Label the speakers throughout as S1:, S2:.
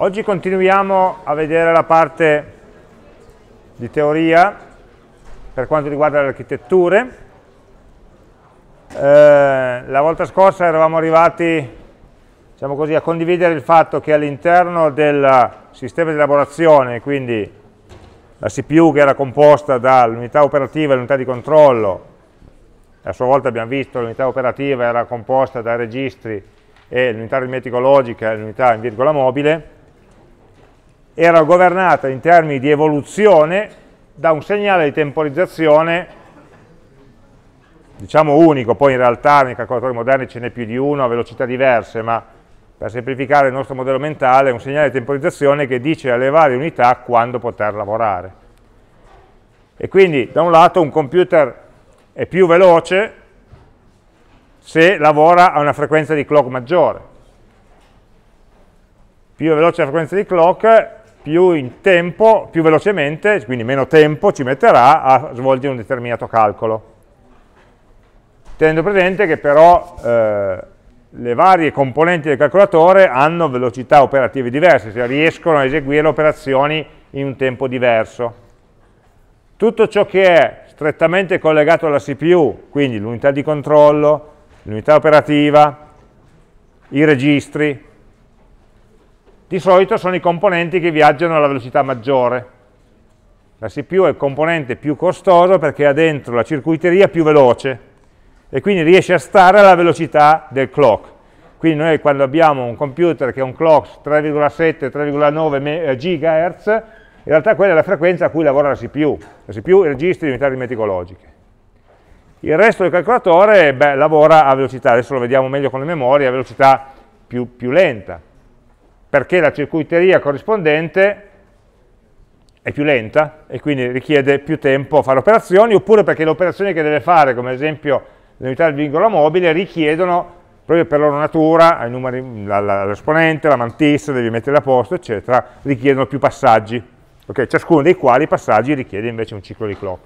S1: Oggi continuiamo a vedere la parte di teoria per quanto riguarda le architetture. Eh, la volta scorsa eravamo arrivati diciamo così, a condividere il fatto che all'interno del sistema di elaborazione, quindi la CPU che era composta dall'unità operativa e l'unità di controllo, a sua volta abbiamo visto che l'unità operativa era composta da registri e l'unità aritmetico-logica e l'unità in virgola mobile, era governata in termini di evoluzione da un segnale di temporizzazione diciamo unico, poi in realtà nei calcolatori moderni ce n'è più di uno a velocità diverse, ma per semplificare il nostro modello mentale è un segnale di temporizzazione che dice alle varie unità quando poter lavorare. E quindi da un lato un computer è più veloce se lavora a una frequenza di clock maggiore. Più veloce la frequenza di clock, più in tempo, più velocemente, quindi meno tempo ci metterà a svolgere un determinato calcolo. Tenendo presente che però eh, le varie componenti del calcolatore hanno velocità operative diverse, cioè riescono a eseguire operazioni in un tempo diverso. Tutto ciò che è strettamente collegato alla CPU, quindi l'unità di controllo, l'unità operativa, i registri, di solito sono i componenti che viaggiano alla velocità maggiore. La CPU è il componente più costoso perché ha dentro la circuiteria più veloce e quindi riesce a stare alla velocità del clock. Quindi noi quando abbiamo un computer che ha un clock 3,7-3,9 eh, GHz, in realtà quella è la frequenza a cui lavora la CPU. La CPU registra in unità aritmetico-logiche. Il resto del calcolatore beh, lavora a velocità, adesso lo vediamo meglio con le memorie, a velocità più, più lenta perché la circuiteria corrispondente è più lenta e quindi richiede più tempo a fare operazioni, oppure perché le operazioni che deve fare, come ad esempio l'unità del vincolo mobile, richiedono proprio per loro natura, l'esponente, la, mantissa, devi mettere a posto, eccetera, richiedono più passaggi, okay? ciascuno dei quali passaggi richiede invece un ciclo di clock.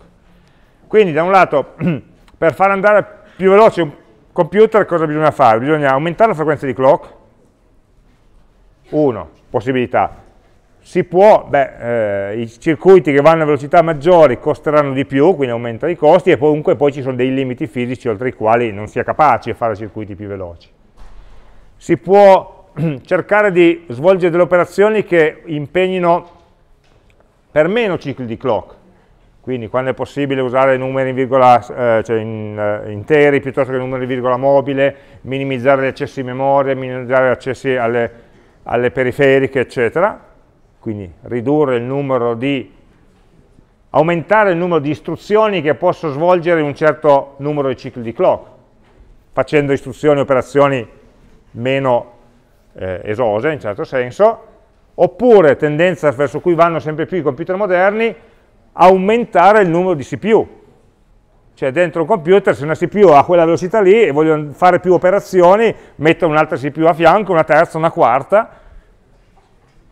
S1: Quindi da un lato, per far andare più veloce un computer cosa bisogna fare? Bisogna aumentare la frequenza di clock, 1, possibilità. Si può, beh, eh, i circuiti che vanno a velocità maggiori costeranno di più, quindi aumentano i costi, e comunque poi ci sono dei limiti fisici oltre i quali non si è capaci di fare circuiti più veloci. Si può cercare di svolgere delle operazioni che impegnino per meno cicli di clock, quindi quando è possibile usare numeri in virgola, eh, cioè in, eh, interi piuttosto che numeri in virgola mobile, minimizzare gli accessi in memoria, minimizzare gli accessi alle alle periferiche, eccetera, quindi ridurre il numero di, aumentare il numero di istruzioni che posso svolgere in un certo numero di cicli di clock, facendo istruzioni e operazioni meno eh, esose, in certo senso, oppure tendenza verso cui vanno sempre più i computer moderni, aumentare il numero di CPU, cioè dentro un computer se una CPU ha quella velocità lì e voglio fare più operazioni, metto un'altra CPU a fianco, una terza, una quarta,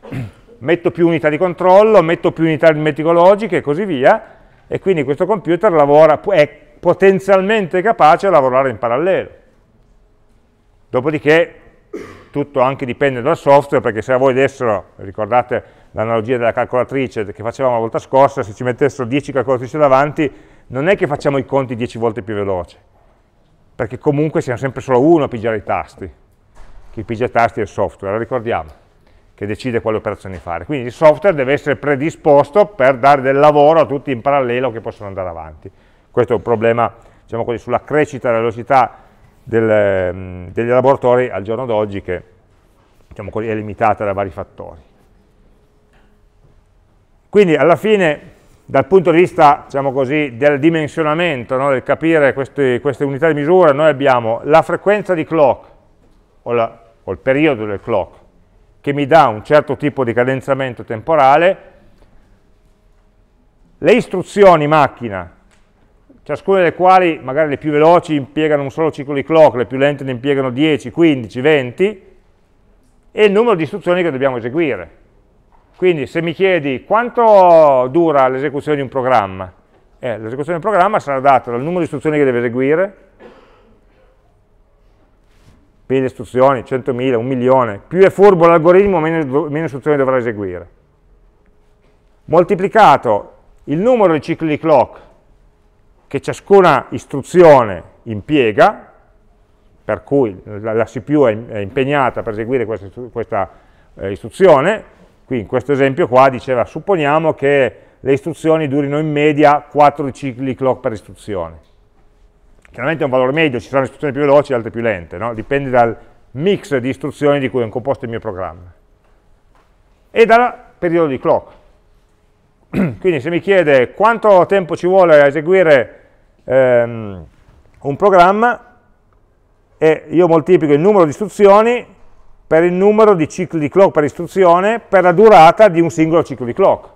S1: metto più unità di controllo, metto più unità meticologiche e così via, e quindi questo computer lavora, è potenzialmente capace a lavorare in parallelo. Dopodiché tutto anche dipende dal software, perché se a voi adesso, ricordate l'analogia della calcolatrice che facevamo la volta scorsa, se ci mettessero 10 calcolatrici davanti, non è che facciamo i conti 10 volte più veloce, perché comunque siamo sempre solo uno a pigiare i tasti, chi pigia i tasti è il software, ricordiamo, che decide quale operazione fare. Quindi il software deve essere predisposto per dare del lavoro a tutti in parallelo che possono andare avanti. Questo è un problema, diciamo così, sulla crescita della velocità del, degli laboratori al giorno d'oggi che diciamo così, è limitata da vari fattori. Quindi alla fine dal punto di vista diciamo così, del dimensionamento, no, del capire queste, queste, unità di misura, noi abbiamo la frequenza di clock, o, la, o, il periodo del clock, che mi dà un certo tipo di cadenzamento temporale, le istruzioni macchina, ciascuna delle quali, magari le più veloci, impiegano un solo ciclo di clock, le più lente ne impiegano 10, 15, 20, e il numero di istruzioni che dobbiamo eseguire quindi se mi chiedi quanto dura l'esecuzione di un programma, eh, l'esecuzione di un programma sarà data dal numero di istruzioni che deve eseguire, mille istruzioni, 100.000, un milione, più è furbo l'algoritmo, meno, meno istruzioni dovrà eseguire. Moltiplicato il numero di cicli di clock che ciascuna istruzione impiega, per cui la, CPU è, impegnata per eseguire questa, questa eh, istruzione, Qui in questo esempio qua diceva, supponiamo che le istruzioni durino in media 4 cicli clock per istruzione. Chiaramente è un valore medio, ci saranno istruzioni più veloci e altre più lente, no? dipende dal mix di istruzioni di cui è composto il mio programma. E dal periodo di clock. Quindi se mi chiede quanto tempo ci vuole a eseguire ehm, un programma, e io moltiplico il numero di istruzioni per il numero di cicli di clock per istruzione per la durata di un singolo ciclo di clock.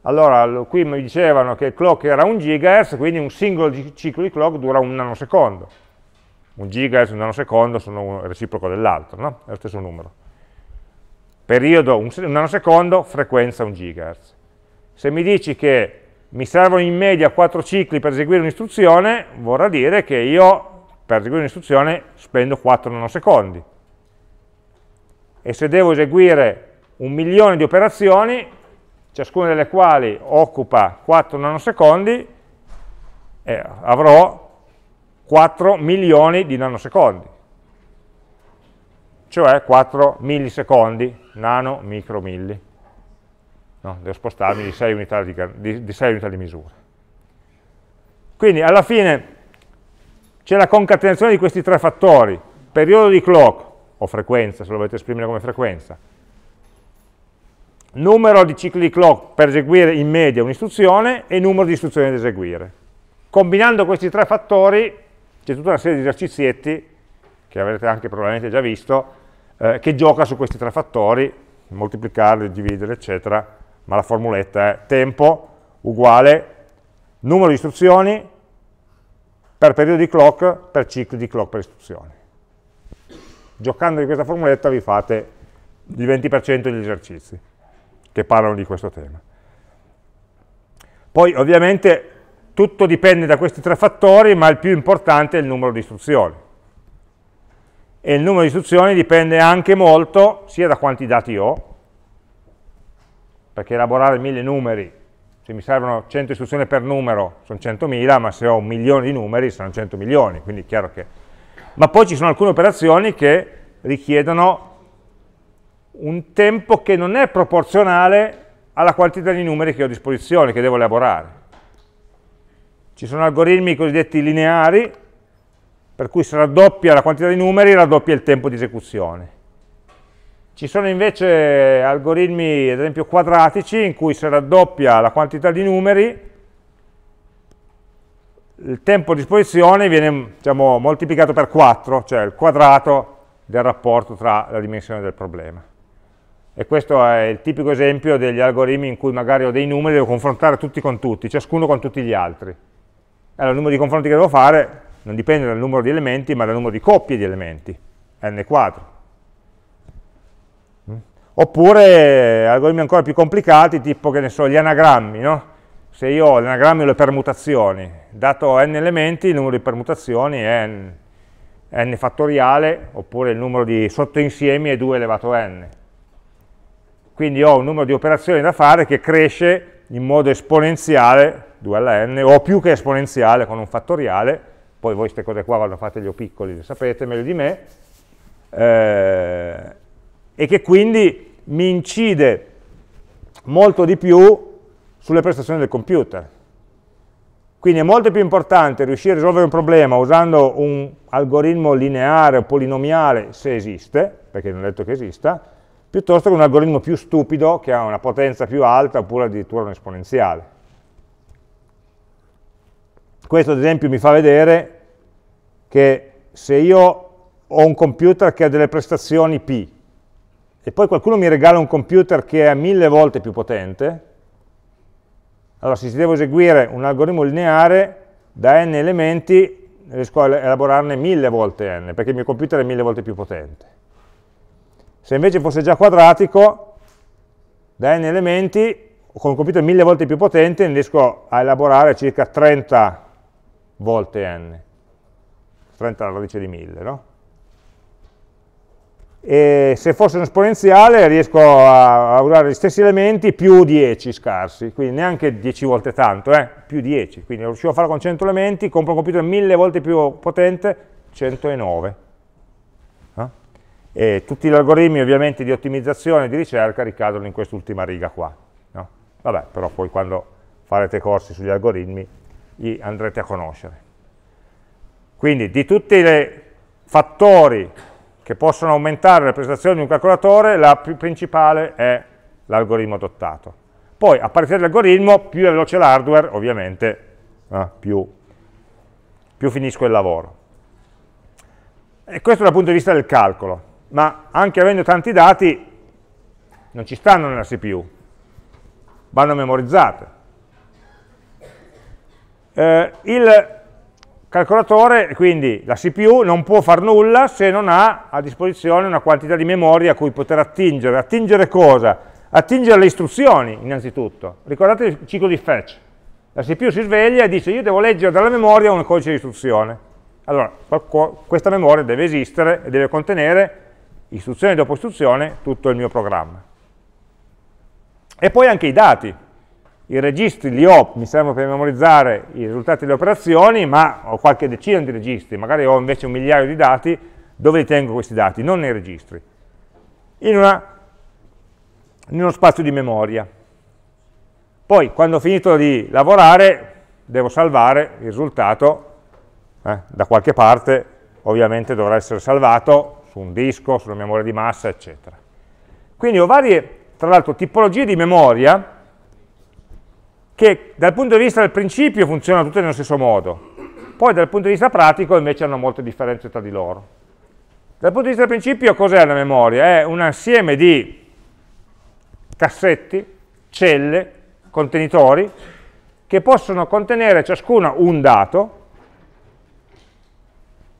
S1: Allora, qui mi dicevano che il clock era 1 GHz, quindi un singolo ciclo di clock dura un nanosecondo. Un GHz e un nanosecondo sono il reciproco dell'altro, no? È lo stesso numero. Periodo un, un nanosecondo, frequenza 1 GHz. Se mi dici che mi servono in media 4 cicli per eseguire un'istruzione, vorrà dire che io per eseguire un'istruzione spendo 4 nanosecondi e se devo eseguire un milione di operazioni, ciascuna delle quali occupa 4 nanosecondi, eh, avrò 4 milioni di nanosecondi, cioè 4 millisecondi, nano, micro, milli. No, devo spostarmi di 6 unità di, di, di, 6 unità di misura. Quindi alla fine c'è la concatenazione di questi tre fattori, periodo di clock, o frequenza, se lo volete esprimere come frequenza, numero di cicli di clock per eseguire in media un'istruzione e numero di istruzioni da eseguire. Combinando questi tre fattori c'è tutta una serie di esercizietti, che avrete anche probabilmente già visto, eh, che gioca su questi tre fattori, moltiplicarli, dividere, eccetera, ma la formuletta è tempo uguale numero di istruzioni per periodo di clock per ciclo di clock per istruzioni giocando di questa formuletta vi fate il 20% degli esercizi che parlano di questo tema. Poi ovviamente tutto dipende da questi tre fattori, ma il più importante è il numero di istruzioni. E il numero di istruzioni dipende anche molto sia da quanti dati ho, perché elaborare mille numeri, se mi servono 100 istruzioni per numero sono 100.000, ma se ho un milione di numeri saranno 100 milioni, quindi è chiaro che ma poi ci sono alcune operazioni che richiedono un tempo che non è proporzionale alla quantità di numeri che ho a disposizione, che devo elaborare. Ci sono algoritmi cosiddetti lineari, per cui se raddoppia la quantità di numeri, raddoppia il tempo di esecuzione. Ci sono invece algoritmi, ad esempio, quadratici, in cui se raddoppia la quantità di numeri, il tempo a disposizione viene diciamo, moltiplicato per 4, cioè il quadrato del rapporto tra la dimensione del problema. E questo è il tipico esempio degli algoritmi in cui magari ho dei numeri e devo confrontare tutti con tutti, ciascuno con tutti gli altri. Allora il numero di confronti che devo fare non dipende dal numero di elementi, ma dal numero di coppie di elementi, n quadro. Oppure algoritmi ancora più complicati, tipo che ne so, gli anagrammi, no? se io ho l'anagramma delle permutazioni, dato n elementi, il numero di permutazioni è n, n fattoriale, oppure il numero di sottoinsiemi è 2 elevato a n. Quindi ho un numero di operazioni da fare che cresce in modo esponenziale, 2 alla n, o più che esponenziale con un fattoriale, poi voi queste cose qua vanno fatte gli o piccoli le sapete meglio di me, eh, e che quindi mi incide molto di più sulle prestazioni del computer. Quindi è molto più importante riuscire a risolvere un problema usando un algoritmo lineare o polinomiale, se esiste, perché non è detto che esista, piuttosto che un algoritmo più stupido che ha una potenza più alta oppure addirittura un esponenziale. Questo ad esempio mi fa vedere che se io ho un computer che ha delle prestazioni P e poi qualcuno mi regala un computer che è mille volte più potente, allora, se si deve eseguire un algoritmo lineare da n elementi, riesco a elaborarne mille volte n, perché il mio computer è mille volte più potente. Se invece fosse già quadratico, da n elementi, con un computer mille volte più potente, ne riesco a elaborare circa 30 volte n. 30 alla radice di 1000, no? e se fosse un esponenziale riesco a, a, usare gli stessi elementi più 10 scarsi, quindi neanche 10 volte tanto, eh? più 10, quindi lo riuscivo a fare con 100 elementi, compro un computer 1000 volte più potente, 109. Eh? E tutti gli algoritmi ovviamente di ottimizzazione e di ricerca ricadono in quest'ultima riga qua. No? Vabbè, però poi quando farete corsi sugli algoritmi li andrete a conoscere. Quindi di tutti i fattori che possono aumentare le prestazioni di un calcolatore, la più principale è l'algoritmo adottato. Poi, a partire dall'algoritmo, più è veloce l'hardware, ovviamente, eh, più, più finisco il lavoro. E questo dal punto di vista del calcolo, ma anche avendo tanti dati, non ci stanno nella CPU, vanno memorizzate. Eh, il calcolatore, quindi la CPU, non può fare nulla se non ha a disposizione una quantità di memoria a cui poter attingere. Attingere cosa? Attingere le istruzioni, innanzitutto. Ricordate il ciclo di fetch. La CPU si sveglia e dice io devo leggere dalla memoria un codice di istruzione. Allora, questa memoria deve esistere e deve contenere istruzione dopo istruzione tutto il mio programma. E poi anche i dati, i registri li ho, mi servono per memorizzare i risultati delle operazioni, ma ho qualche decina di registri, magari ho invece un migliaio di dati, dove li tengo questi dati? Non nei registri, in, una, in uno spazio di memoria. Poi, quando ho finito di lavorare, devo salvare il risultato eh, da qualche parte, ovviamente dovrà essere salvato su un disco, sulla memoria di massa, eccetera. Quindi ho varie, tra l'altro, tipologie di memoria, che dal punto di vista del principio funzionano tutte nello stesso modo, poi dal punto di vista pratico invece hanno molte differenze tra di loro. Dal punto di vista del principio cos'è la memoria? È un assieme di cassetti, celle, contenitori, che possono contenere ciascuna un dato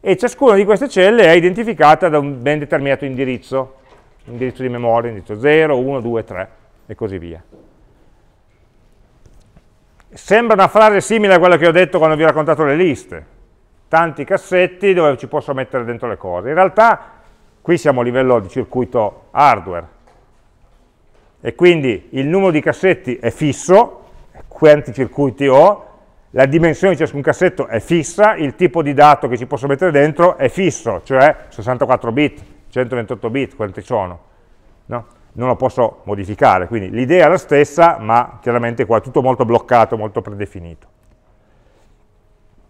S1: e ciascuna di queste celle è identificata da un ben determinato indirizzo, indirizzo di memoria, indirizzo 0, 1, 2, 3 e così via. Sembra una frase simile a quella che ho detto quando vi ho raccontato le liste. Tanti cassetti dove ci posso mettere dentro le cose. In realtà qui siamo a livello di circuito hardware e quindi il numero di cassetti è fisso, quanti circuiti ho, la dimensione di ciascun cassetto è fissa, il tipo di dato che ci posso mettere dentro è fisso, cioè 64 bit, 128 bit, quanti sono. No? non lo posso modificare, quindi l'idea è la stessa, ma chiaramente qua è tutto molto bloccato, molto predefinito.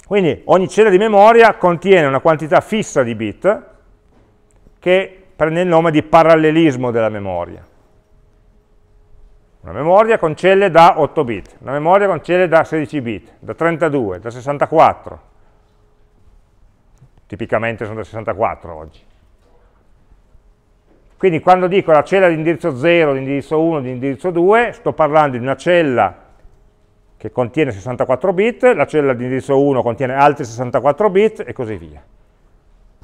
S1: Quindi ogni cella di memoria contiene una quantità fissa di bit che prende il nome di parallelismo della memoria. Una memoria con celle da 8 bit, una memoria con celle da 16 bit, da 32, da 64. Tipicamente sono da 64 oggi. Quindi quando dico la cella di indirizzo 0, di indirizzo 1, di indirizzo 2, sto parlando di una cella che contiene 64 bit, la cella di indirizzo 1 contiene altri 64 bit e così via.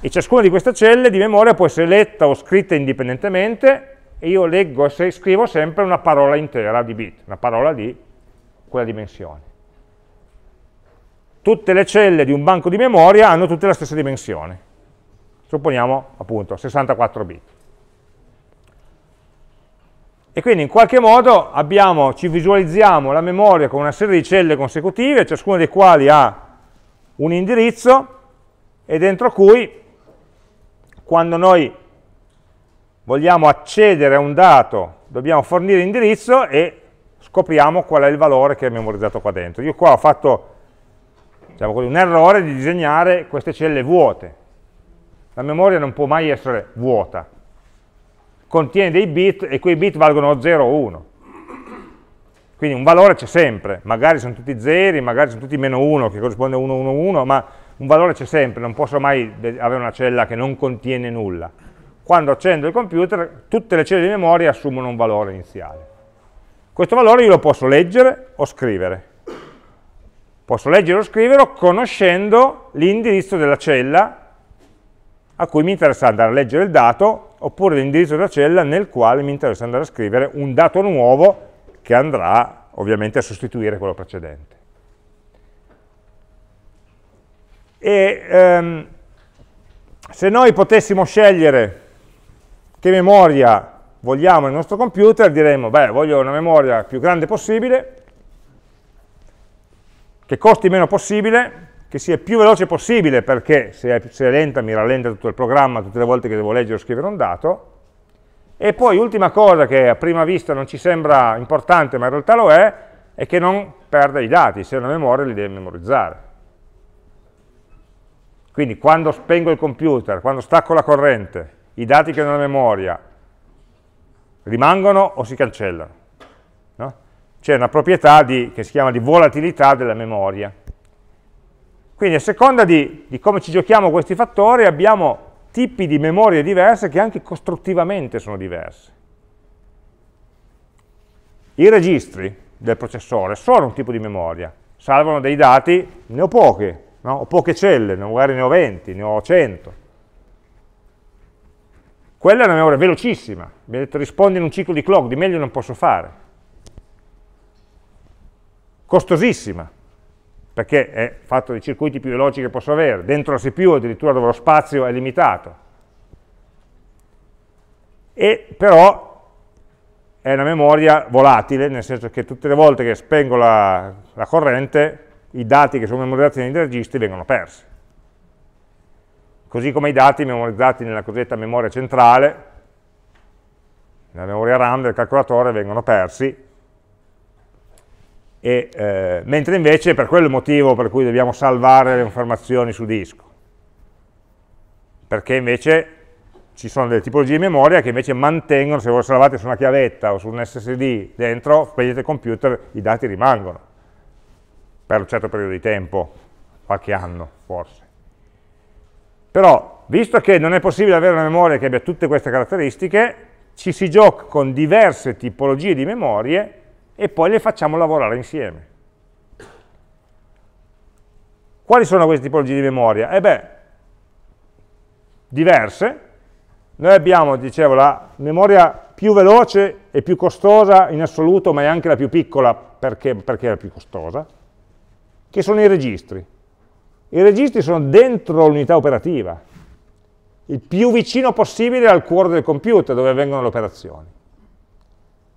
S1: E ciascuna di queste celle di memoria può essere letta o scritta indipendentemente e io leggo e scrivo sempre una parola intera di bit, una parola di quella dimensione. Tutte le celle di un banco di memoria hanno tutte la stessa dimensione, supponiamo appunto 64 bit e quindi in qualche modo abbiamo, ci visualizziamo la memoria con una serie di celle consecutive, ciascuna delle quali ha un indirizzo e dentro cui quando noi vogliamo accedere a un dato dobbiamo fornire indirizzo e scopriamo qual è il valore che è memorizzato qua dentro. Io qua ho fatto diciamo così, un errore di disegnare queste celle vuote. La memoria non può mai essere vuota, contiene dei bit e quei bit valgono 0 o 1. Quindi un valore c'è sempre, magari sono tutti 0, magari sono tutti meno 1 che corrisponde a 1, 1, 1, ma un valore c'è sempre, non posso mai avere una cella che non contiene nulla. Quando accendo il computer tutte le celle di memoria assumono un valore iniziale. Questo valore io lo posso leggere o scrivere. Posso leggere o scriverlo conoscendo l'indirizzo della cella a cui mi interessa andare a leggere il dato oppure l'indirizzo della cella nel quale mi interessa andare a scrivere un dato nuovo che andrà ovviamente a sostituire quello precedente. E ehm, se noi potessimo scegliere che memoria vogliamo nel nostro computer, diremmo, beh, voglio una memoria più grande possibile, che costi meno possibile, che sia più veloce possibile, perché se è, se è lenta mi rallenta tutto il programma tutte le volte che devo leggere o scrivere un dato, e poi ultima cosa che a prima vista non ci sembra importante, ma in realtà lo è, è che non perda i dati, se è una memoria li deve memorizzare. Quindi quando spengo il computer, quando stacco la corrente, i dati che ho nella memoria rimangono o si cancellano? No? C'è una proprietà di, che si chiama di volatilità della memoria, quindi a seconda di, di come ci giochiamo questi fattori abbiamo tipi di memorie diverse che anche costruttivamente sono diverse. I registri del processore sono un tipo di memoria, salvano dei dati, ne ho pochi, no? ho poche celle, magari ne ho 20, ne ho 100. Quella è una memoria velocissima, mi ha detto risponde in un ciclo di clock, di meglio non posso fare. Costosissima, perché è fatto dei circuiti più veloci che posso avere, dentro la CPU addirittura dove lo spazio è limitato. E però è una memoria volatile, nel senso che tutte le volte che spengo la, la corrente, i dati che sono memorizzati nei registri vengono persi. Così come i dati memorizzati nella cosiddetta memoria centrale, nella memoria RAM del calcolatore, vengono persi e, eh, mentre invece per quello è il motivo per cui dobbiamo salvare le informazioni su disco perché invece ci sono delle tipologie di memoria che invece mantengono, se voi salvate su una chiavetta o su un SSD dentro, spegnete il computer, i dati rimangono per un certo periodo di tempo, qualche anno forse. Però, visto che non è possibile avere una memoria che abbia tutte queste caratteristiche, ci si gioca con diverse tipologie di memorie e poi le facciamo lavorare insieme. Quali sono queste tipologie di memoria? Eh beh, diverse. Noi abbiamo, dicevo, la memoria più veloce e più costosa in assoluto, ma è anche la più piccola perché, perché è la più costosa, che sono i registri. I registri sono dentro l'unità operativa, il più vicino possibile al cuore del computer dove avvengono le operazioni.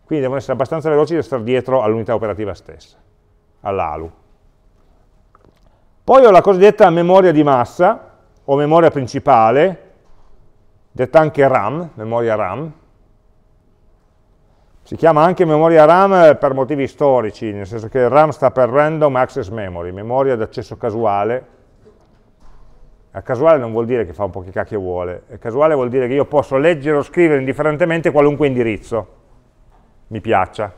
S1: Quindi devono essere abbastanza veloci da stare dietro all'unità operativa stessa, all'ALU. Poi ho la cosiddetta memoria di massa, o memoria principale, detta anche RAM, memoria RAM. Si chiama anche memoria RAM per motivi storici, nel senso che RAM sta per Random Access Memory, memoria d'accesso casuale. A casuale non vuol dire che fa un po' che cacchio vuole, a casuale vuol dire che io posso leggere o scrivere indifferentemente qualunque indirizzo mi piaccia.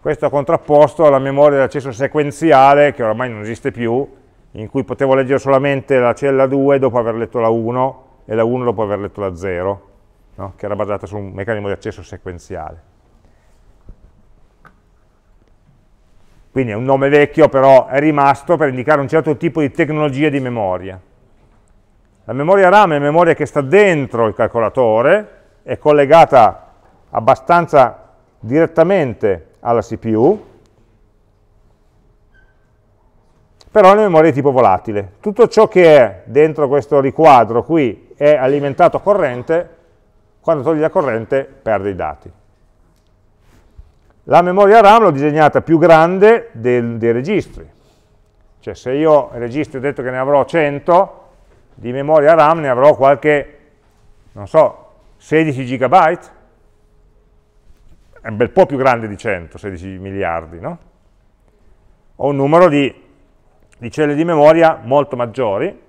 S1: Questo contrapposto alla memoria dell'accesso sequenziale, che ormai non esiste più, in cui potevo leggere solamente la cella 2 dopo aver letto la 1 e la 1 dopo aver letto la 0, no? che era basata su un meccanismo di accesso sequenziale. Quindi è un nome vecchio, però è rimasto per indicare un certo tipo di tecnologia di memoria. La memoria RAM è memoria che sta dentro il calcolatore, è collegata abbastanza direttamente alla CPU, però è una memoria di tipo volatile. Tutto ciò che è dentro questo riquadro qui è alimentato a corrente, quando togli la corrente perde i dati. La memoria RAM l'ho disegnata più grande del, dei registri, cioè se io registri ho detto che ne avrò 100, di memoria RAM ne avrò qualche, non so, 16 gigabyte, è un bel po' più grande di 100, 16 miliardi, no? Ho un numero di, di celle di memoria molto maggiori,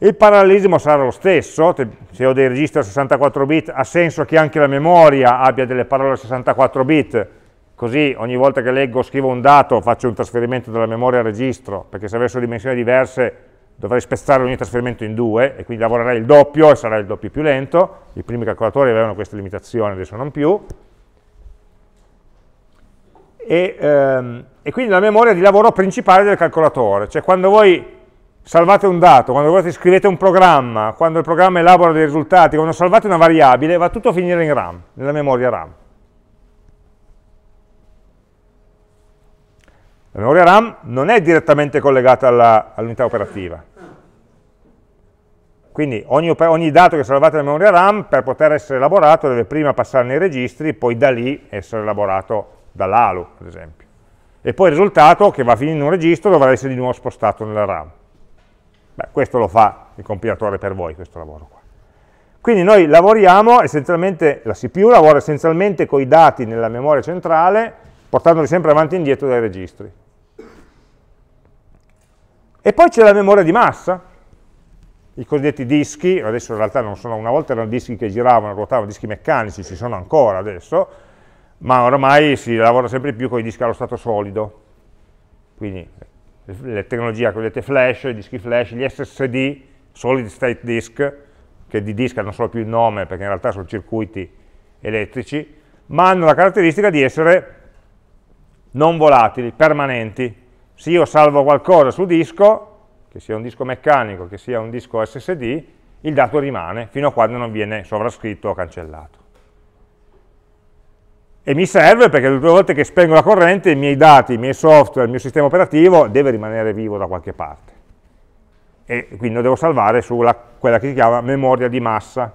S1: il parallelismo sarà lo stesso, se ho dei registri a 64 bit ha senso che anche la memoria abbia delle parole a 64 bit, così ogni volta che leggo o scrivo un dato faccio un trasferimento della memoria al registro, perché se avessero dimensioni diverse dovrei spezzare ogni trasferimento in due e quindi lavorerei il doppio e sarà il doppio più lento, i primi calcolatori avevano questa limitazione, adesso non più, e, ehm, e quindi la memoria di lavoro principale del calcolatore, cioè quando voi salvate un dato, quando voi scrivete un programma, quando il programma elabora dei risultati, quando salvate una variabile, va tutto a finire in RAM, nella memoria RAM. La memoria RAM non è direttamente collegata all'unità all operativa, quindi ogni, ogni dato che salvate nella memoria RAM per poter essere elaborato deve prima passare nei registri, poi da lì essere elaborato dall'ALU, ad esempio. E poi il risultato che va a finire in un registro dovrà essere di nuovo spostato nella RAM. Beh, questo lo fa il compilatore per voi, questo lavoro qua. Quindi noi lavoriamo essenzialmente, la CPU lavora essenzialmente con i dati nella memoria centrale, portandoli sempre avanti e indietro dai registri. E poi c'è la memoria di massa, i cosiddetti dischi, adesso in realtà non sono, una volta erano dischi che giravano, ruotavano, dischi meccanici, ci sono ancora adesso, ma ormai si lavora sempre più con i dischi allo stato solido, quindi le tecnologie cosiddette flash, i dischi flash, gli SSD, solid state disk, che di disk hanno solo più il nome perché in realtà sono circuiti elettrici, ma hanno la caratteristica di essere non volatili, permanenti. Se io salvo qualcosa su disco, che sia un disco meccanico, che sia un disco SSD, il dato rimane fino a quando non viene sovrascritto o cancellato. E mi serve perché tutte le volte che spengo la corrente i miei dati, i miei software, il mio sistema operativo deve rimanere vivo da qualche parte. E quindi lo devo salvare sulla quella che si chiama memoria di massa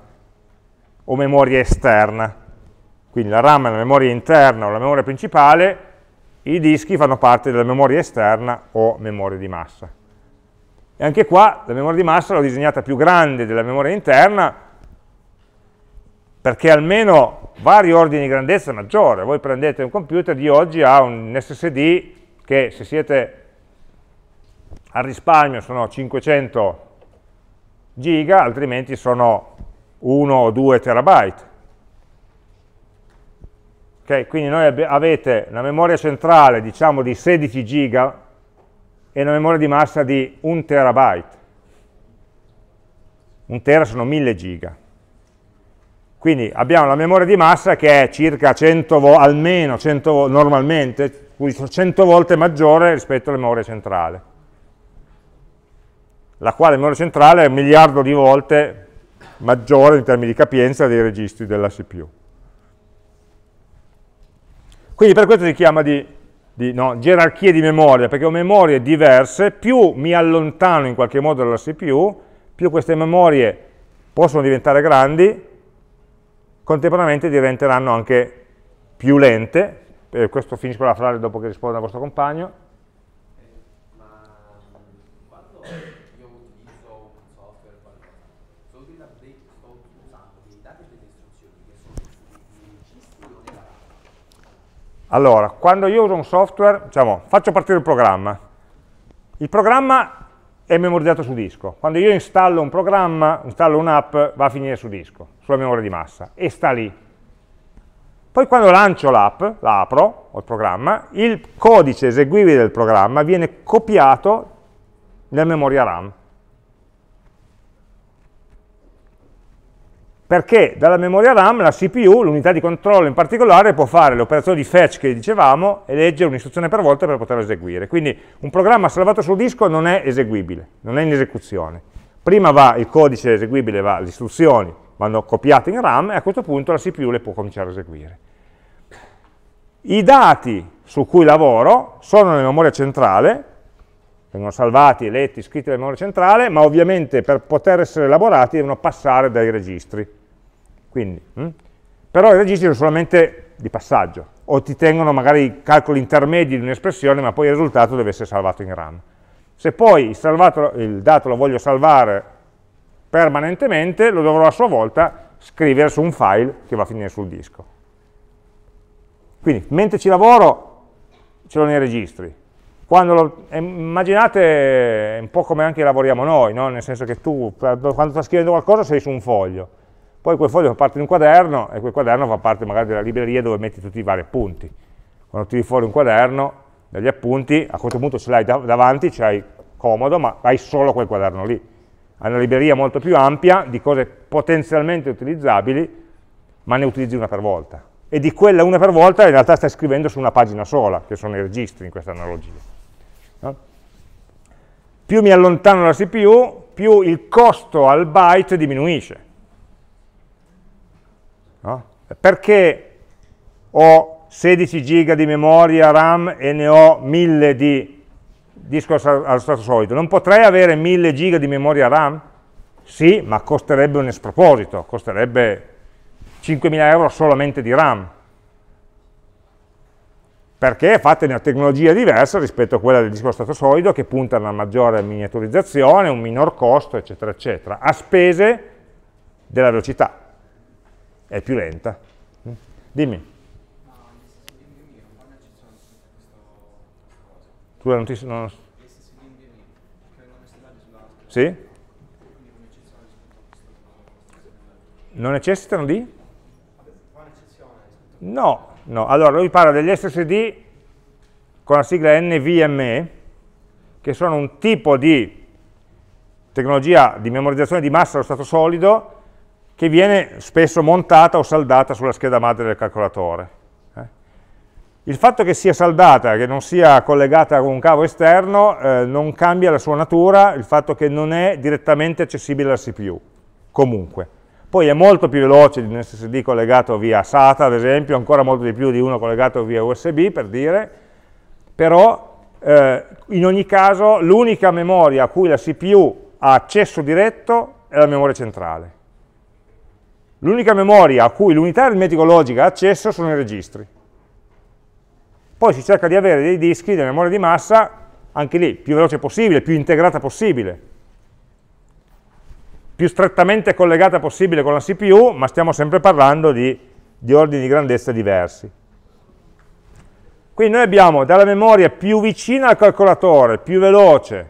S1: o memoria esterna. Quindi la RAM è la memoria interna o la memoria principale, i dischi fanno parte della memoria esterna o memoria di massa. E anche qua la memoria di massa l'ho disegnata più grande della memoria interna perché almeno vari ordini di grandezza è maggiore. Voi prendete un computer di oggi ha un SSD che se siete al risparmio sono 500 giga, altrimenti sono 1 o 2 terabyte. Okay, quindi noi avete una memoria centrale, diciamo, di 16 giga, e una memoria di massa di 1 terabyte. 1 tera sono 1000 giga. Quindi abbiamo la memoria di massa che è circa 100 volte, almeno 100 volte, normalmente, 100 volte maggiore rispetto alla memoria centrale, la quale memoria centrale è un miliardo di volte maggiore in termini di capienza dei registri della CPU. Quindi per questo si chiama di di no, gerarchie di memoria, perché ho memorie diverse, più mi allontano in qualche modo dalla CPU, più queste memorie possono diventare grandi, contemporaneamente diventeranno anche più lente, eh, questo finisco la frase dopo che rispondo al vostro compagno, Allora, quando io uso un software, diciamo, faccio partire il programma. Il programma è memorizzato su disco. Quando io installo un programma, installo un'app, va a finire su disco, sulla memoria di massa, e sta lì. Poi quando lancio l'app, la apro, il programma, il codice eseguibile del programma viene copiato nella memoria RAM. perché dalla memoria RAM la CPU, l'unità di controllo in particolare, può fare le operazioni di fetch che dicevamo e leggere un'istruzione per volta per poterla eseguire. Quindi un programma salvato sul disco non è eseguibile, non è in esecuzione. Prima va il codice eseguibile, va le istruzioni, vanno copiate in RAM e a questo punto la CPU le può cominciare a eseguire. I dati su cui lavoro sono nella memoria centrale, vengono salvati, letti, scritti nella memoria centrale, ma ovviamente per poter essere elaborati devono passare dai registri. Quindi, mh? Mm? Però i registri sono solamente di passaggio, o ti tengono magari calcoli intermedi di un'espressione, ma poi il risultato deve essere salvato in RAM. Se poi il, salvato, il dato lo voglio salvare permanentemente, lo dovrò a sua volta scrivere su un file che va a finire sul disco. Quindi, mentre ci lavoro, ce l'ho nei registri. Lo, eh, immaginate un po' come anche lavoriamo noi, no? nel senso che tu, quando stai scrivendo qualcosa, sei su un foglio poi quel foglio fa parte di un quaderno e quel quaderno fa parte magari della libreria dove metti tutti i vari appunti. Quando tiri fuori un quaderno, degli appunti, a quel punto ce l'hai davanti, ce l'hai comodo, ma hai solo quel quaderno lì. Hai una libreria molto più ampia di cose potenzialmente utilizzabili, ma ne utilizzi una per volta. E di quella una per volta in realtà stai scrivendo su una pagina sola, che sono i registri in questa analogia. No? Più mi allontano dalla CPU, più il costo al byte diminuisce. No? Perché ho 16 giga di memoria RAM e ne ho 1000 di disco allo stato solido, non potrei avere 1000 giga di memoria RAM? Sì, ma costerebbe un esproposito, costerebbe 5.000 euro solamente di RAM, perché fate una tecnologia diversa rispetto a quella del disco allo stato solido che punta a una maggiore miniaturizzazione, un minor costo, eccetera, eccetera, a spese della velocità è più lenta. Mm. Dimmi. Tu non ti... Non... Sì? Non necessitano di? No, no. Allora, lui parla degli SSD con la sigla NVMe, che sono un tipo di tecnologia di memorizzazione di massa allo stato solido che viene spesso montata o saldata sulla scheda madre del calcolatore. Eh. Il fatto che sia saldata, che non sia collegata con un cavo esterno, eh, non cambia la sua natura, il fatto che non è direttamente accessibile alla CPU, comunque. Poi è molto più veloce di un SSD collegato via SATA, ad esempio, ancora molto di più di uno collegato via USB, per dire, però eh, in ogni caso l'unica memoria a cui la CPU ha accesso diretto è la memoria centrale L'unica memoria a cui l'unità aritmetico logica ha accesso sono i registri. Poi si cerca di avere dei dischi, della memoria di massa, anche lì, più veloce possibile, più integrata possibile, più strettamente collegata possibile con la CPU, ma stiamo sempre parlando di, di ordini di grandezza diversi. Quindi noi abbiamo dalla memoria più vicina al calcolatore, più veloce,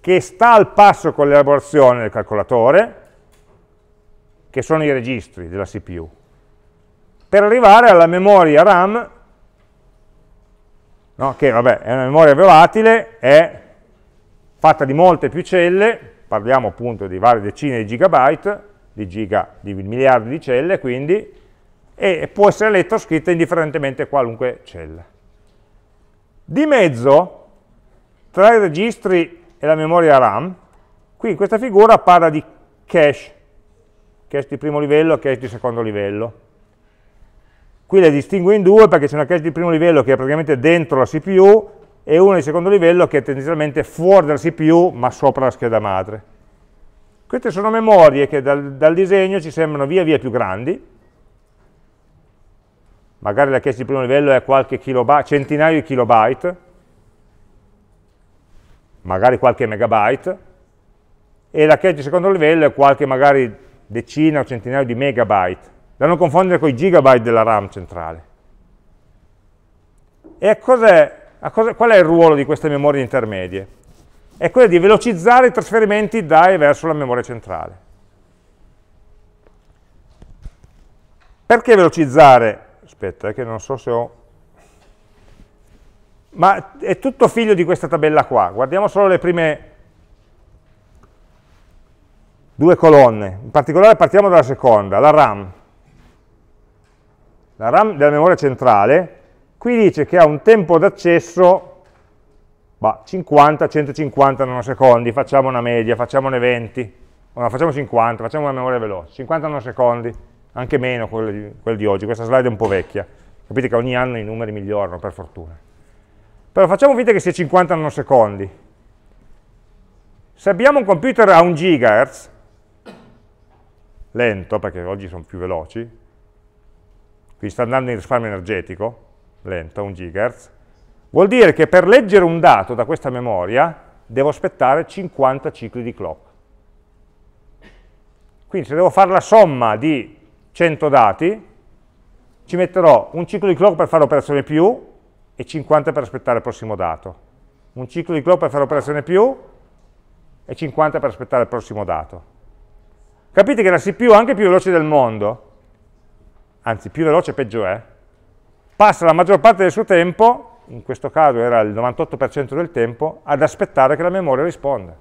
S1: che sta al passo con l'elaborazione del calcolatore, che sono i registri della CPU, per arrivare alla memoria RAM, no, che vabbè è una memoria volatile, è fatta di molte più celle, parliamo appunto di varie decine di gigabyte, di, giga, di miliardi di celle, quindi, e può essere letta o scritta indifferentemente qualunque cella. Di mezzo, tra i registri e la memoria RAM, qui in questa figura parla di cache, cache di primo livello e cache di secondo livello. Qui le distingo in due perché c'è una cache di primo livello che è praticamente dentro la CPU e una di secondo livello che è tendenzialmente fuori dalla CPU ma sopra la scheda madre. Queste sono memorie che dal, dal disegno ci sembrano via via più grandi, magari la cache di primo livello è qualche kilobyte, centinaio di kilobyte, magari qualche megabyte, e la cache di secondo livello è qualche magari decina o centinaio di megabyte, da non confondere con i gigabyte della RAM centrale. E a cosa, qual è il ruolo di queste memorie intermedie? È quello di velocizzare i trasferimenti da e verso la memoria centrale. Perché velocizzare? Aspetta, eh, che non so se ho... Ma è tutto figlio di questa tabella qua. Guardiamo solo le prime due colonne, in particolare partiamo dalla seconda, la RAM. La RAM della memoria centrale, qui dice che ha un tempo d'accesso 50-150 nanosecondi, facciamo una media, facciamone 20, no, facciamo 50, facciamo una memoria veloce, 50 nanosecondi, anche meno quello di, quello di oggi, questa slide è un po' vecchia, capite che ogni anno i numeri migliorano per fortuna. Però facciamo finta che sia 50 nanosecondi. Se abbiamo un computer a 1 GHz, lento, perché oggi sono più veloci, quindi sta andando in risparmio energetico, lento, 1 GHz, vuol dire che per leggere un dato da questa memoria devo aspettare 50 cicli di clock. Quindi se devo fare la somma di 100 dati, ci metterò un ciclo di clock per fare operazione più e 50 per aspettare il prossimo dato. Un ciclo di clock per fare operazione più e 50 per aspettare il prossimo dato. Capite che la CPU anche più veloce del mondo, anzi più veloce peggio è, passa la maggior parte del suo tempo, in questo caso era il 98% del tempo, ad aspettare che la memoria risponda.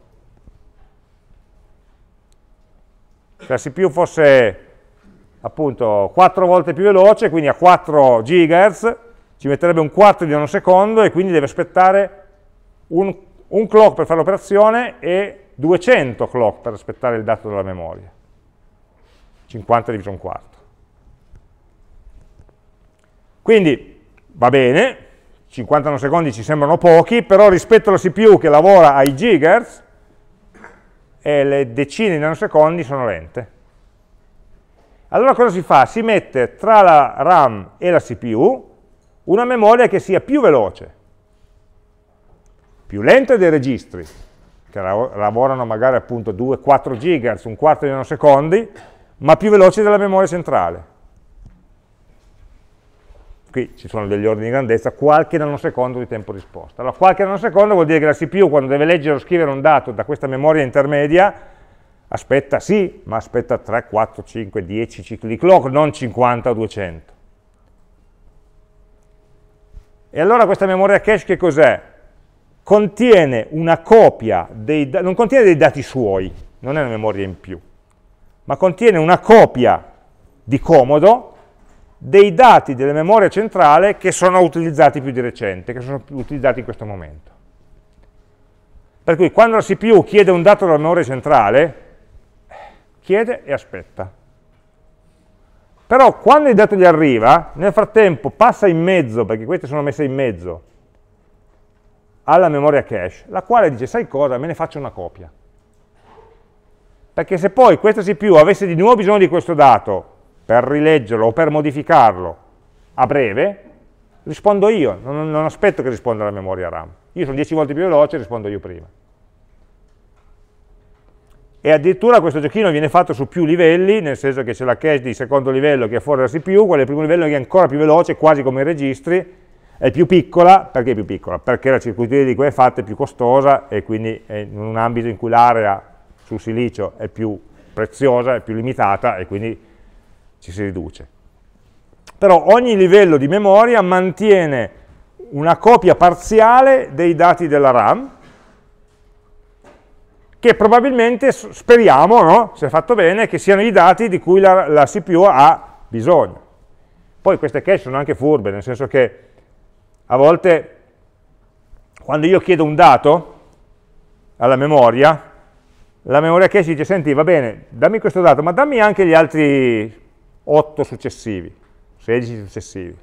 S1: Se la CPU fosse appunto 4 volte più veloce, quindi a 4 GHz, ci metterebbe un quarto di secondo e quindi deve aspettare un, un clock per fare l'operazione e 200 clock per aspettare il dato della memoria. 50 diviso un quarto. Quindi va bene, 50 nanosecondi ci sembrano pochi, però rispetto alla CPU che lavora ai gigahertz, eh, le decine di nanosecondi sono lente. Allora cosa si fa? Si mette tra la RAM e la CPU una memoria che sia più veloce, più lenta dei registri, che lavorano magari appunto 2-4 gigahertz, un quarto di nanosecondi, ma più veloce della memoria centrale. Qui ci sono degli ordini di grandezza, qualche nanosecondo di tempo risposta. Allora, qualche nanosecondo vuol dire che la CPU quando deve leggere o scrivere un dato da questa memoria intermedia, aspetta sì, ma aspetta 3, 4, 5, 10 cicli di clock, non 50 o 200. E allora questa memoria cache che cos'è? Contiene una copia, dei, non contiene dei dati suoi, non è una memoria in più, ma contiene una copia di comodo dei dati della memoria centrale che sono utilizzati più di recente, che sono utilizzati in questo momento. Per cui quando la CPU chiede un dato dalla memoria centrale, chiede e aspetta. Però quando il dato gli arriva, nel frattempo passa in mezzo, perché queste sono messe in mezzo, alla memoria cache, la quale dice, sai cosa, me ne faccio una copia perché se poi questa CPU avesse di nuovo bisogno di questo dato per rileggerlo o per modificarlo a breve, rispondo io, non, non aspetto che risponda la memoria RAM. Io sono 10 volte più veloce e rispondo io prima. E addirittura questo giochino viene fatto su più livelli, nel senso che c'è la cache di secondo livello che è fuori dalla CPU, quella del primo livello che è ancora più veloce, quasi come i registri, è più piccola, perché è più piccola? Perché la circuiteria di cui è fatta è più costosa e quindi è in un ambito in cui l'area sul silicio è più preziosa, è più limitata e quindi ci si riduce. Però ogni livello di memoria mantiene una copia parziale dei dati della RAM, che probabilmente, speriamo, no? se fatto bene, che siano i dati di cui la, la CPU ha bisogno. Poi queste cache sono anche furbe, nel senso che a volte quando io chiedo un dato alla memoria, la memoria cache dice, senti, va bene, dammi questo dato, ma dammi anche gli altri 8 successivi, 16 successivi.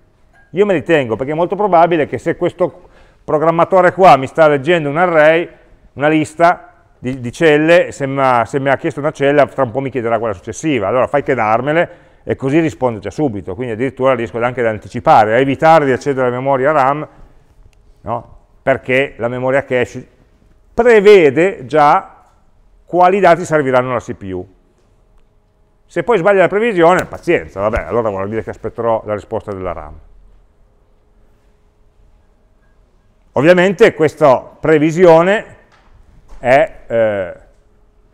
S1: Io me li tengo, perché è molto probabile che se questo programmatore qua mi sta leggendo un array, una lista di, di celle, se mi, ha, se mi, ha, chiesto una cella, tra un po' mi chiederà quella successiva. Allora fai che darmele e così rispondo già subito, quindi addirittura riesco anche ad anticipare, a evitare di accedere alla memoria RAM, no? perché la memoria cache prevede già quali dati serviranno alla CPU. Se poi sbaglia la previsione, pazienza, vabbè, allora vuol dire che aspetterò la risposta della RAM. Ovviamente questa previsione è eh,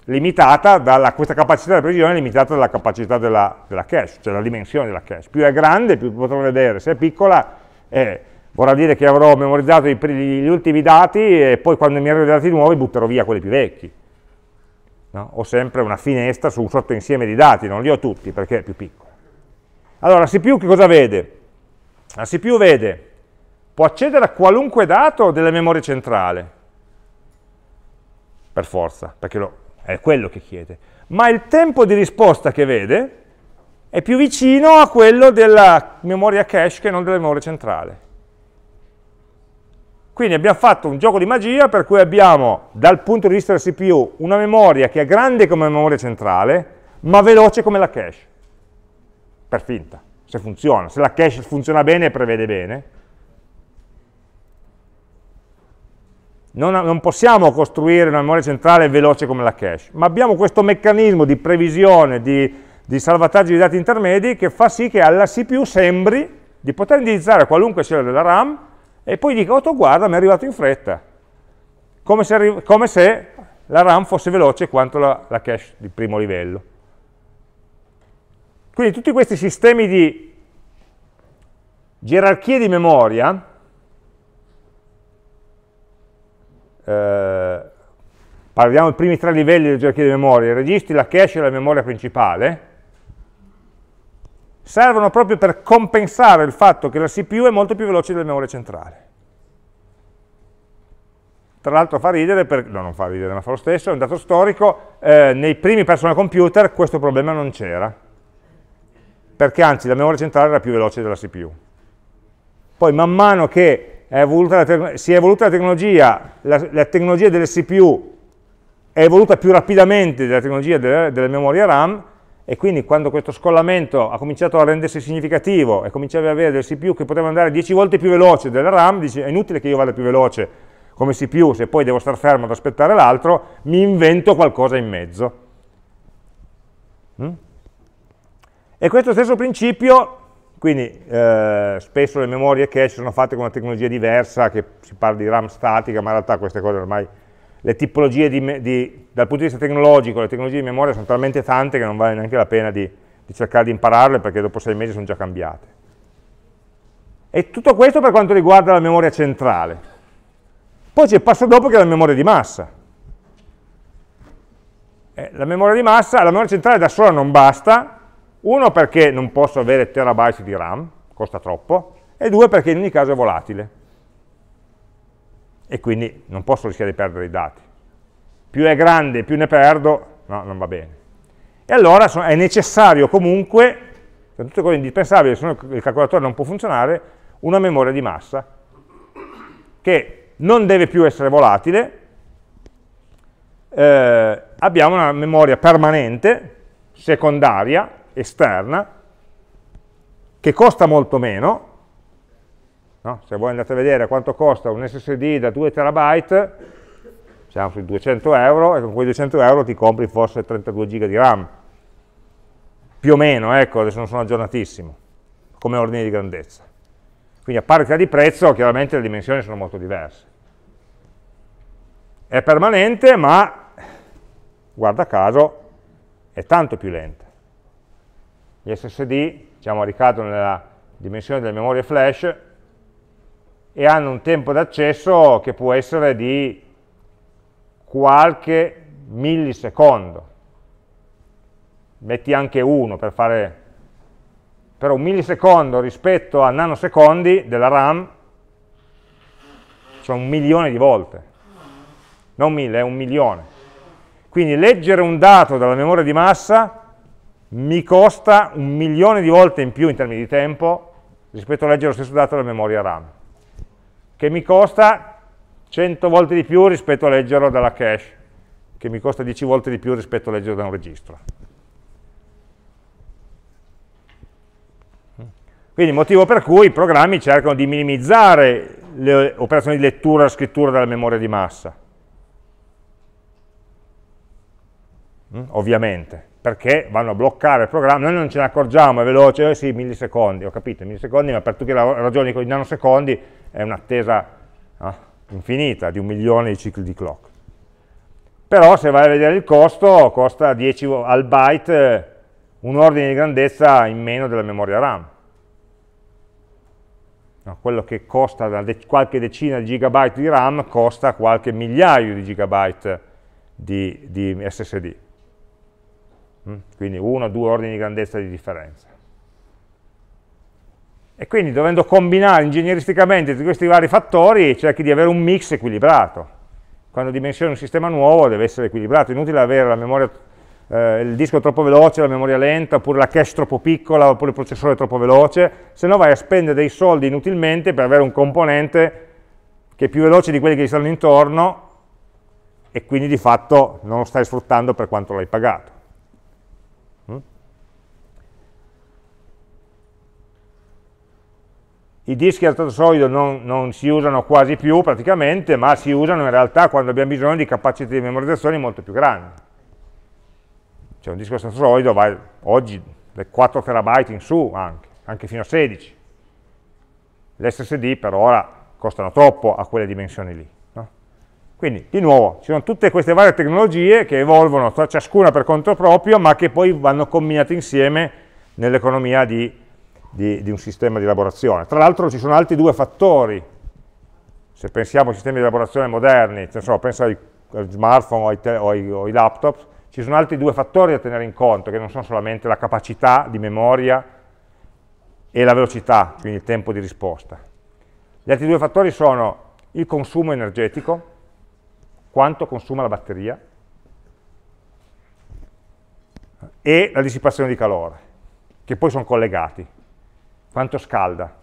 S1: limitata dalla, questa capacità della previsione è limitata dalla capacità della, della cache, cioè la dimensione della cache. Più è grande, più potrò vedere. Se è piccola, eh, vorrà dire che avrò memorizzato gli ultimi dati e poi quando mi arrivano dei dati nuovi butterò via quelli più vecchi. No? Ho sempre una finestra su un sottoinsieme di dati, non li ho tutti perché è più piccolo. Allora, la CPU che cosa vede? La CPU vede, può accedere a qualunque dato della memoria centrale, per forza, perché lo, è quello che chiede, ma il tempo di risposta che vede è più vicino a quello della memoria cache che non della memoria centrale. Quindi abbiamo fatto un gioco di magia per cui abbiamo dal punto di vista del CPU una memoria che è grande come memoria centrale, ma veloce come la cache. Per finta, se funziona. Se la cache funziona bene e prevede bene. Non, non possiamo costruire una memoria centrale veloce come la cache, ma abbiamo questo meccanismo di previsione, di, di salvataggio di dati intermedi che fa sì che alla CPU sembri di poter indirizzare qualunque cellula della RAM e poi dico, oh guarda, mi è arrivato in fretta, come se, come se la RAM fosse veloce quanto la, la cache di primo livello. Quindi tutti questi sistemi di gerarchie di memoria, eh, parliamo dei primi tre livelli della gerarchia di memoria, i registri, la cache e la memoria principale, servono proprio per compensare il fatto che la CPU è molto più veloce della memoria centrale. Tra l'altro fa ridere, per, no non fa ridere ma fa lo stesso, è un dato storico, eh, nei primi personal computer questo problema non c'era, perché anzi la memoria centrale era più veloce della CPU. Poi man mano che è si è evoluta la tecnologia, la, la, tecnologia delle CPU è evoluta più rapidamente della tecnologia delle, delle memorie RAM, e quindi quando questo scollamento ha cominciato a rendersi significativo e cominciavi ad avere del CPU che poteva andare 10 volte più veloce della RAM, dice è inutile che io vada più veloce come CPU se poi devo star fermo ad aspettare l'altro, mi invento qualcosa in mezzo. Mm? E questo stesso principio, quindi eh, spesso le memorie cache sono fatte con una tecnologia diversa, che si parla di RAM statica, ma in realtà queste cose ormai le tipologie di, di, dal punto di vista tecnologico, le tecnologie di memoria sono talmente tante che non vale neanche la pena di, di cercare di impararle perché dopo sei mesi sono già cambiate. E tutto questo per quanto riguarda la memoria centrale. Poi c'è il passo dopo che è la memoria di massa. Eh, la memoria di massa, la memoria centrale da sola non basta, uno perché non posso avere terabyte di RAM, costa troppo, e due perché in ogni caso è volatile e quindi non posso rischiare di perdere i dati. Più è grande, più ne perdo, no, non va bene. E allora è necessario comunque, per tutte cose indispensabili, se no il calcolatore non può funzionare, una memoria di massa che non deve più essere volatile, eh, abbiamo una memoria permanente, secondaria, esterna, che costa molto meno, No? Se voi andate a vedere quanto costa un SSD da 2 terabyte, siamo sui 200 euro, e con quei 200 euro ti compri forse 32 giga di RAM. Più o meno, ecco, adesso non sono aggiornatissimo, come ordine di grandezza. Quindi a parità di prezzo, chiaramente le dimensioni sono molto diverse. È permanente, ma, guarda caso, è tanto più lenta. Gli SSD, diciamo, ricadono nella dimensione della memoria flash, e hanno un tempo d'accesso che può essere di qualche millisecondo. Metti anche uno per fare... Però un millisecondo rispetto a nanosecondi della RAM sono cioè un milione di volte. Non mille, è un milione. Quindi leggere un dato dalla memoria di massa mi costa un milione di volte in più in termini di tempo rispetto a leggere lo stesso dato dalla memoria RAM che mi costa 100 volte di più rispetto a leggerlo dalla cache, che mi costa 10 volte di più rispetto a leggerlo da un registro. Quindi motivo per cui i programmi cercano di minimizzare le operazioni di lettura e scrittura della memoria di massa. Mm, ovviamente, perché vanno a bloccare il programma, noi non ce ne accorgiamo, è veloce, eh sì, millisecondi, ho capito, millisecondi, ma per tutti i ragioni con i nanosecondi è un'attesa no? Ah, infinita di un milione di cicli di clock. Però se vai a vedere il costo, costa 10 al byte eh, un ordine di grandezza in meno della memoria RAM. No, quello che costa de qualche decina di gigabyte di RAM costa qualche migliaio di gigabyte di, di SSD. Mm? Quindi uno o due ordini di grandezza di differenza. E quindi dovendo combinare ingegneristicamente tutti questi vari fattori cerchi di avere un mix equilibrato. Quando dimensioni un sistema nuovo deve essere equilibrato, è inutile avere memoria, eh, il disco troppo veloce, la memoria lenta, oppure la cache troppo piccola, oppure il processore troppo veloce, se no vai a spendere dei soldi inutilmente per avere un componente che è più veloce di quelli che gli stanno intorno e quindi di fatto non lo stai sfruttando per quanto l'hai pagato. I dischi ad stato solido non, non, si usano quasi più praticamente, ma si usano in realtà quando abbiamo bisogno di capacità di memorizzazione molto più grandi. Cioè un disco a stato solido va oggi da 4 terabyte in su anche, anche fino a 16. L'SSD per ora costano troppo a quelle dimensioni lì. No? Quindi, di nuovo, ci sono tutte queste varie tecnologie che evolvono ciascuna per conto proprio, ma che poi vanno combinate insieme nell'economia di di, di un sistema di elaborazione. Tra l'altro ci sono altri due fattori, se pensiamo ai sistemi di elaborazione moderni, so, penso ai, ai smartphone o ai, o, ai, o ai laptop, ci sono altri due fattori da tenere in conto, che non sono solamente la capacità di memoria e la velocità, quindi il tempo di risposta. Gli altri due fattori sono il consumo energetico, quanto consuma la batteria, e la dissipazione di calore, che poi sono collegati quanto scalda.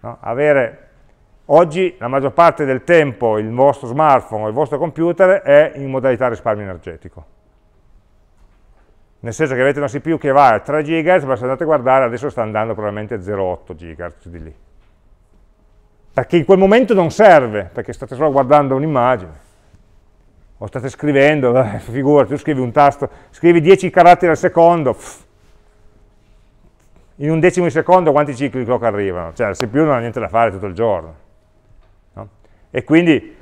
S1: No? Avere Oggi la maggior parte del tempo il vostro smartphone o il vostro computer è in modalità risparmio energetico. Nel senso che avete una CPU che va a 3 GHz, ma se andate a guardare adesso sta andando probabilmente a 0,8 GHz di lì. Perché in quel momento non serve, perché state solo guardando un'immagine. O state scrivendo, figura, tu scrivi un tasto, scrivi 10 caratteri al secondo, pff, in un decimo di secondo quanti cicli di clock arrivano? Cioè il CPU non ha niente da fare tutto il giorno. No? E quindi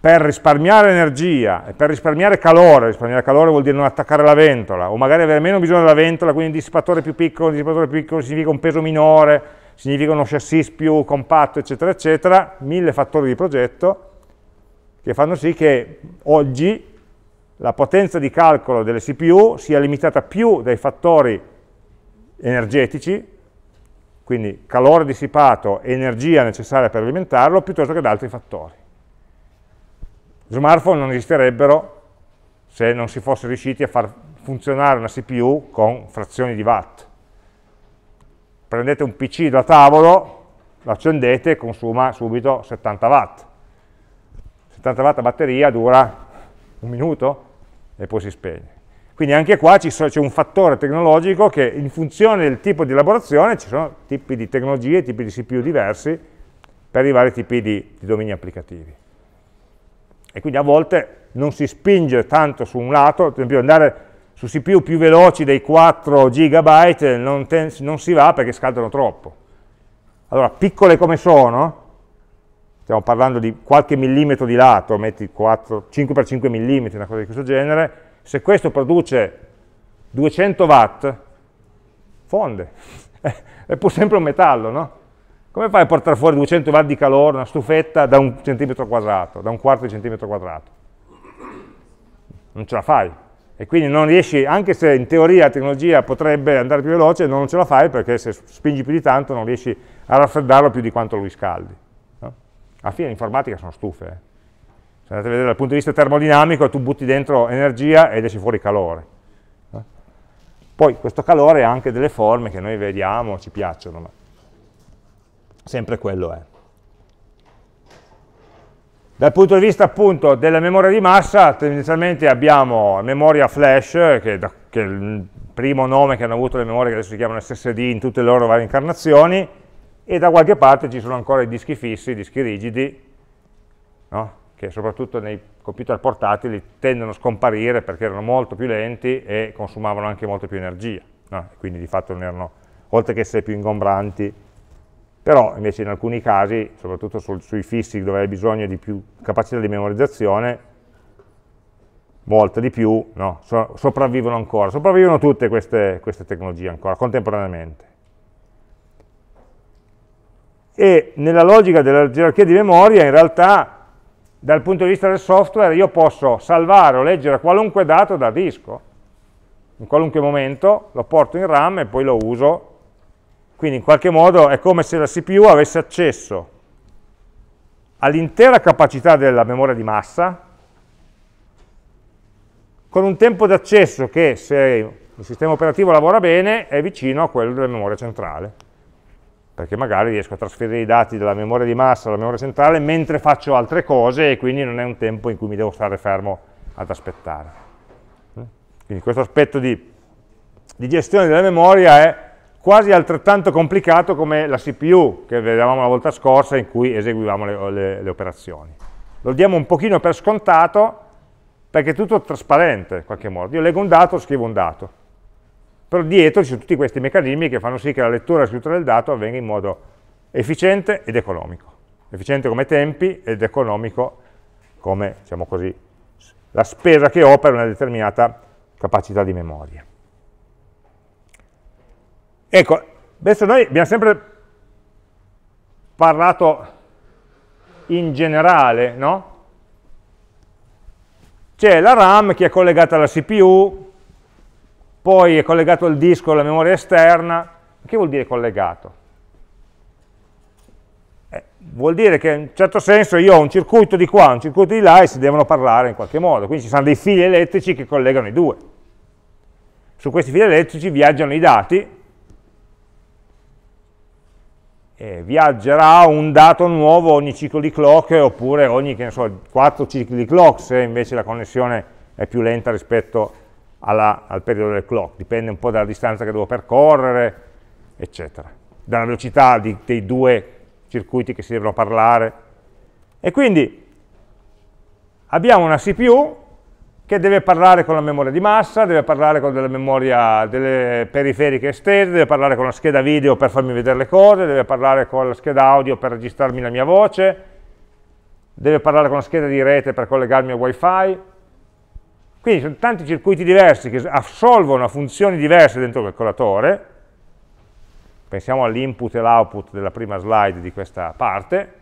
S1: per risparmiare energia e per risparmiare calore, risparmiare calore vuol dire non attaccare la ventola, o magari avere meno bisogno della ventola, quindi un dissipatore più piccolo, un dissipatore più piccolo significa un peso minore, significa uno chassis più compatto, eccetera, eccetera, mille fattori di progetto che fanno sì che oggi la potenza di calcolo delle CPU sia limitata più dai fattori energetici, quindi calore dissipato e energia necessaria per alimentarlo, piuttosto che da altri fattori. Smartphone non esisterebbero se non si fosse riusciti a far funzionare una CPU con frazioni di watt. Prendete un PC da tavolo, lo accendete e consuma subito 70 watt. 70 watt a batteria dura un minuto e poi si spegne. Quindi anche qua c'è un fattore tecnologico che in funzione del tipo di elaborazione ci sono tipi di tecnologie, tipi di CPU diversi per i vari tipi di, di domini applicativi. E quindi a volte non si spinge tanto su un lato, ad esempio andare su CPU più veloci dei 4 GB non, non, si va perché scaldano troppo. Allora, piccole come sono, stiamo parlando di qualche millimetro di lato, metti 4, 5x5 mm, una cosa di questo genere, se questo produce 200 watt, fonde, è pur sempre un metallo, no? Come fai a portare fuori 200 watt di calore, una stufetta, da un centimetro quadrato, da un quarto di centimetro quadrato? Non ce la fai. E quindi non riesci, anche se in teoria la tecnologia potrebbe andare più veloce, non ce la fai perché se spingi più di tanto non riesci a raffreddarlo più di quanto lo riscaldi. No? Alla fine l'informatica sono stufe, eh? se cioè, andate a vedere dal punto di vista termodinamico tu butti dentro energia ed esce fuori calore eh. poi questo calore ha anche delle forme che noi vediamo, ci piacciono ma sempre quello è dal punto di vista appunto della memoria di massa tendenzialmente abbiamo memoria flash che, da, che è il primo nome che hanno avuto le memorie che adesso si chiamano SSD in tutte le loro varie incarnazioni e da qualche parte ci sono ancora i dischi fissi, i dischi rigidi no? che soprattutto nei computer portatili tendono a scomparire perché erano molto più lenti e consumavano anche molto più energia, no? quindi di fatto non erano, oltre che essere più ingombranti, però invece in alcuni casi, soprattutto sul, sui fissi dove hai bisogno di più capacità di memorizzazione, molta di più, no? so, sopravvivono ancora, sopravvivono tutte queste, queste tecnologie ancora, contemporaneamente. E nella logica della gerarchia di memoria in realtà dal punto di vista del software io posso salvare o leggere qualunque dato da disco, in qualunque momento lo porto in RAM e poi lo uso, quindi in qualche modo è come se la CPU avesse accesso all'intera capacità della memoria di massa, con un tempo d'accesso che se il sistema operativo lavora bene è vicino a quello della memoria centrale perché magari riesco a trasferire i dati dalla memoria di massa alla memoria centrale mentre faccio altre cose e quindi non è un tempo in cui mi devo stare fermo ad aspettare. Mm? Quindi questo aspetto di, di gestione della memoria è quasi altrettanto complicato come la CPU che vedevamo la volta scorsa in cui eseguivamo le, le, le operazioni. Lo diamo un pochino per scontato perché è tutto trasparente in qualche modo. Io leggo un dato, scrivo un dato però dietro ci sono tutti questi meccanismi che fanno sì che la lettura e la scrittura del dato avvenga in modo efficiente ed economico. Efficiente come tempi ed economico come, diciamo così, la spesa che ho per una determinata capacità di memoria. Ecco, adesso noi abbiamo sempre parlato in generale, no? C'è la RAM che è collegata alla CPU, poi è collegato il disco alla memoria esterna. Che vuol dire collegato? Eh, vuol dire che in un certo senso io ho un circuito di qua, un circuito di là e si devono parlare in qualche modo, quindi ci sono dei fili elettrici che collegano i due. Su questi fili elettrici viaggiano i dati, viaggerà un dato nuovo ogni ciclo di clock oppure ogni so, 4 cicli di clock se invece la connessione è più lenta rispetto alla, al periodo del clock, dipende un po' dalla distanza che devo percorrere, eccetera, dalla velocità di, dei due circuiti che si devono parlare. E quindi abbiamo una CPU che deve parlare con la memoria di massa, deve parlare con delle memoria, delle periferiche estese, deve parlare con la scheda video per farmi vedere le cose, deve parlare con la scheda audio per registrarmi la mia voce, deve parlare con la scheda di rete per collegarmi al wifi, quindi sono tanti circuiti diversi che assolvono a funzioni diverse dentro il calcolatore, pensiamo all'input e all'output della prima slide di questa parte,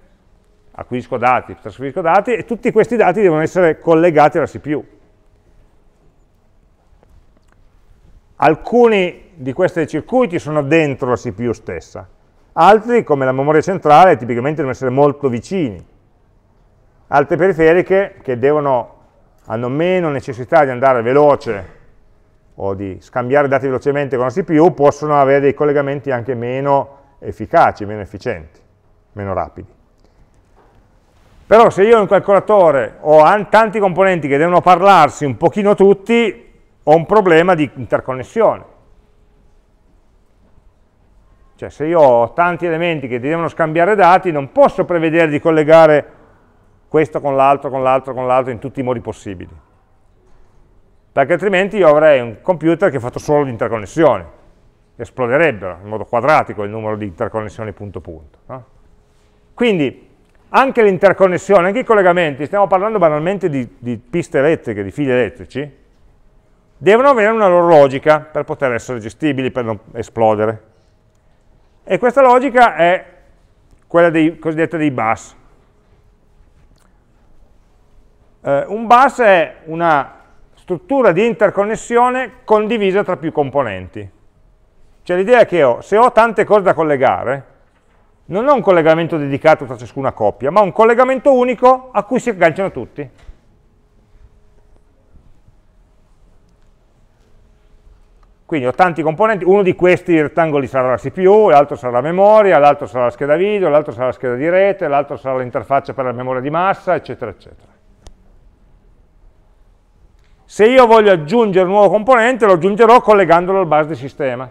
S1: acquisisco dati, trasferisco dati e tutti questi dati devono essere collegati alla CPU. Alcuni di questi circuiti sono dentro la CPU stessa, altri come la memoria centrale tipicamente devono essere molto vicini, altre periferiche che devono hanno meno necessità di andare veloce o di scambiare dati velocemente con la CPU, possono avere dei collegamenti anche meno efficaci, meno efficienti, meno rapidi. Però se io ho un calcolatore ho tanti componenti che devono parlarsi un pochino tutti, ho un problema di interconnessione. Cioè se io ho tanti elementi che devono scambiare dati, non posso prevedere di collegare questo con l'altro, con l'altro, con l'altro, in tutti i modi possibili. Perché altrimenti io avrei un computer che è fatto solo di interconnessioni, esploderebbero in modo quadratico il numero di interconnessioni punto punto. No? Quindi anche l'interconnessione, anche i collegamenti, stiamo parlando banalmente di, di piste elettriche, di fili elettrici, devono avere una loro logica per poter essere gestibili, per non esplodere. E questa logica è quella dei, cosiddetta dei bus, eh, un bus è una struttura di interconnessione condivisa tra più componenti. Cioè l'idea è che ho, se ho tante cose da collegare, non ho un collegamento dedicato tra ciascuna coppia, ma un collegamento unico a cui si agganciano tutti. Quindi ho tanti componenti, uno di questi rettangoli sarà la CPU, l'altro sarà la memoria, l'altro sarà la scheda video, l'altro sarà la scheda di rete, l'altro sarà l'interfaccia per la memoria di massa, eccetera, eccetera. Se io voglio aggiungere un nuovo componente, lo aggiungerò collegandolo al bus di sistema.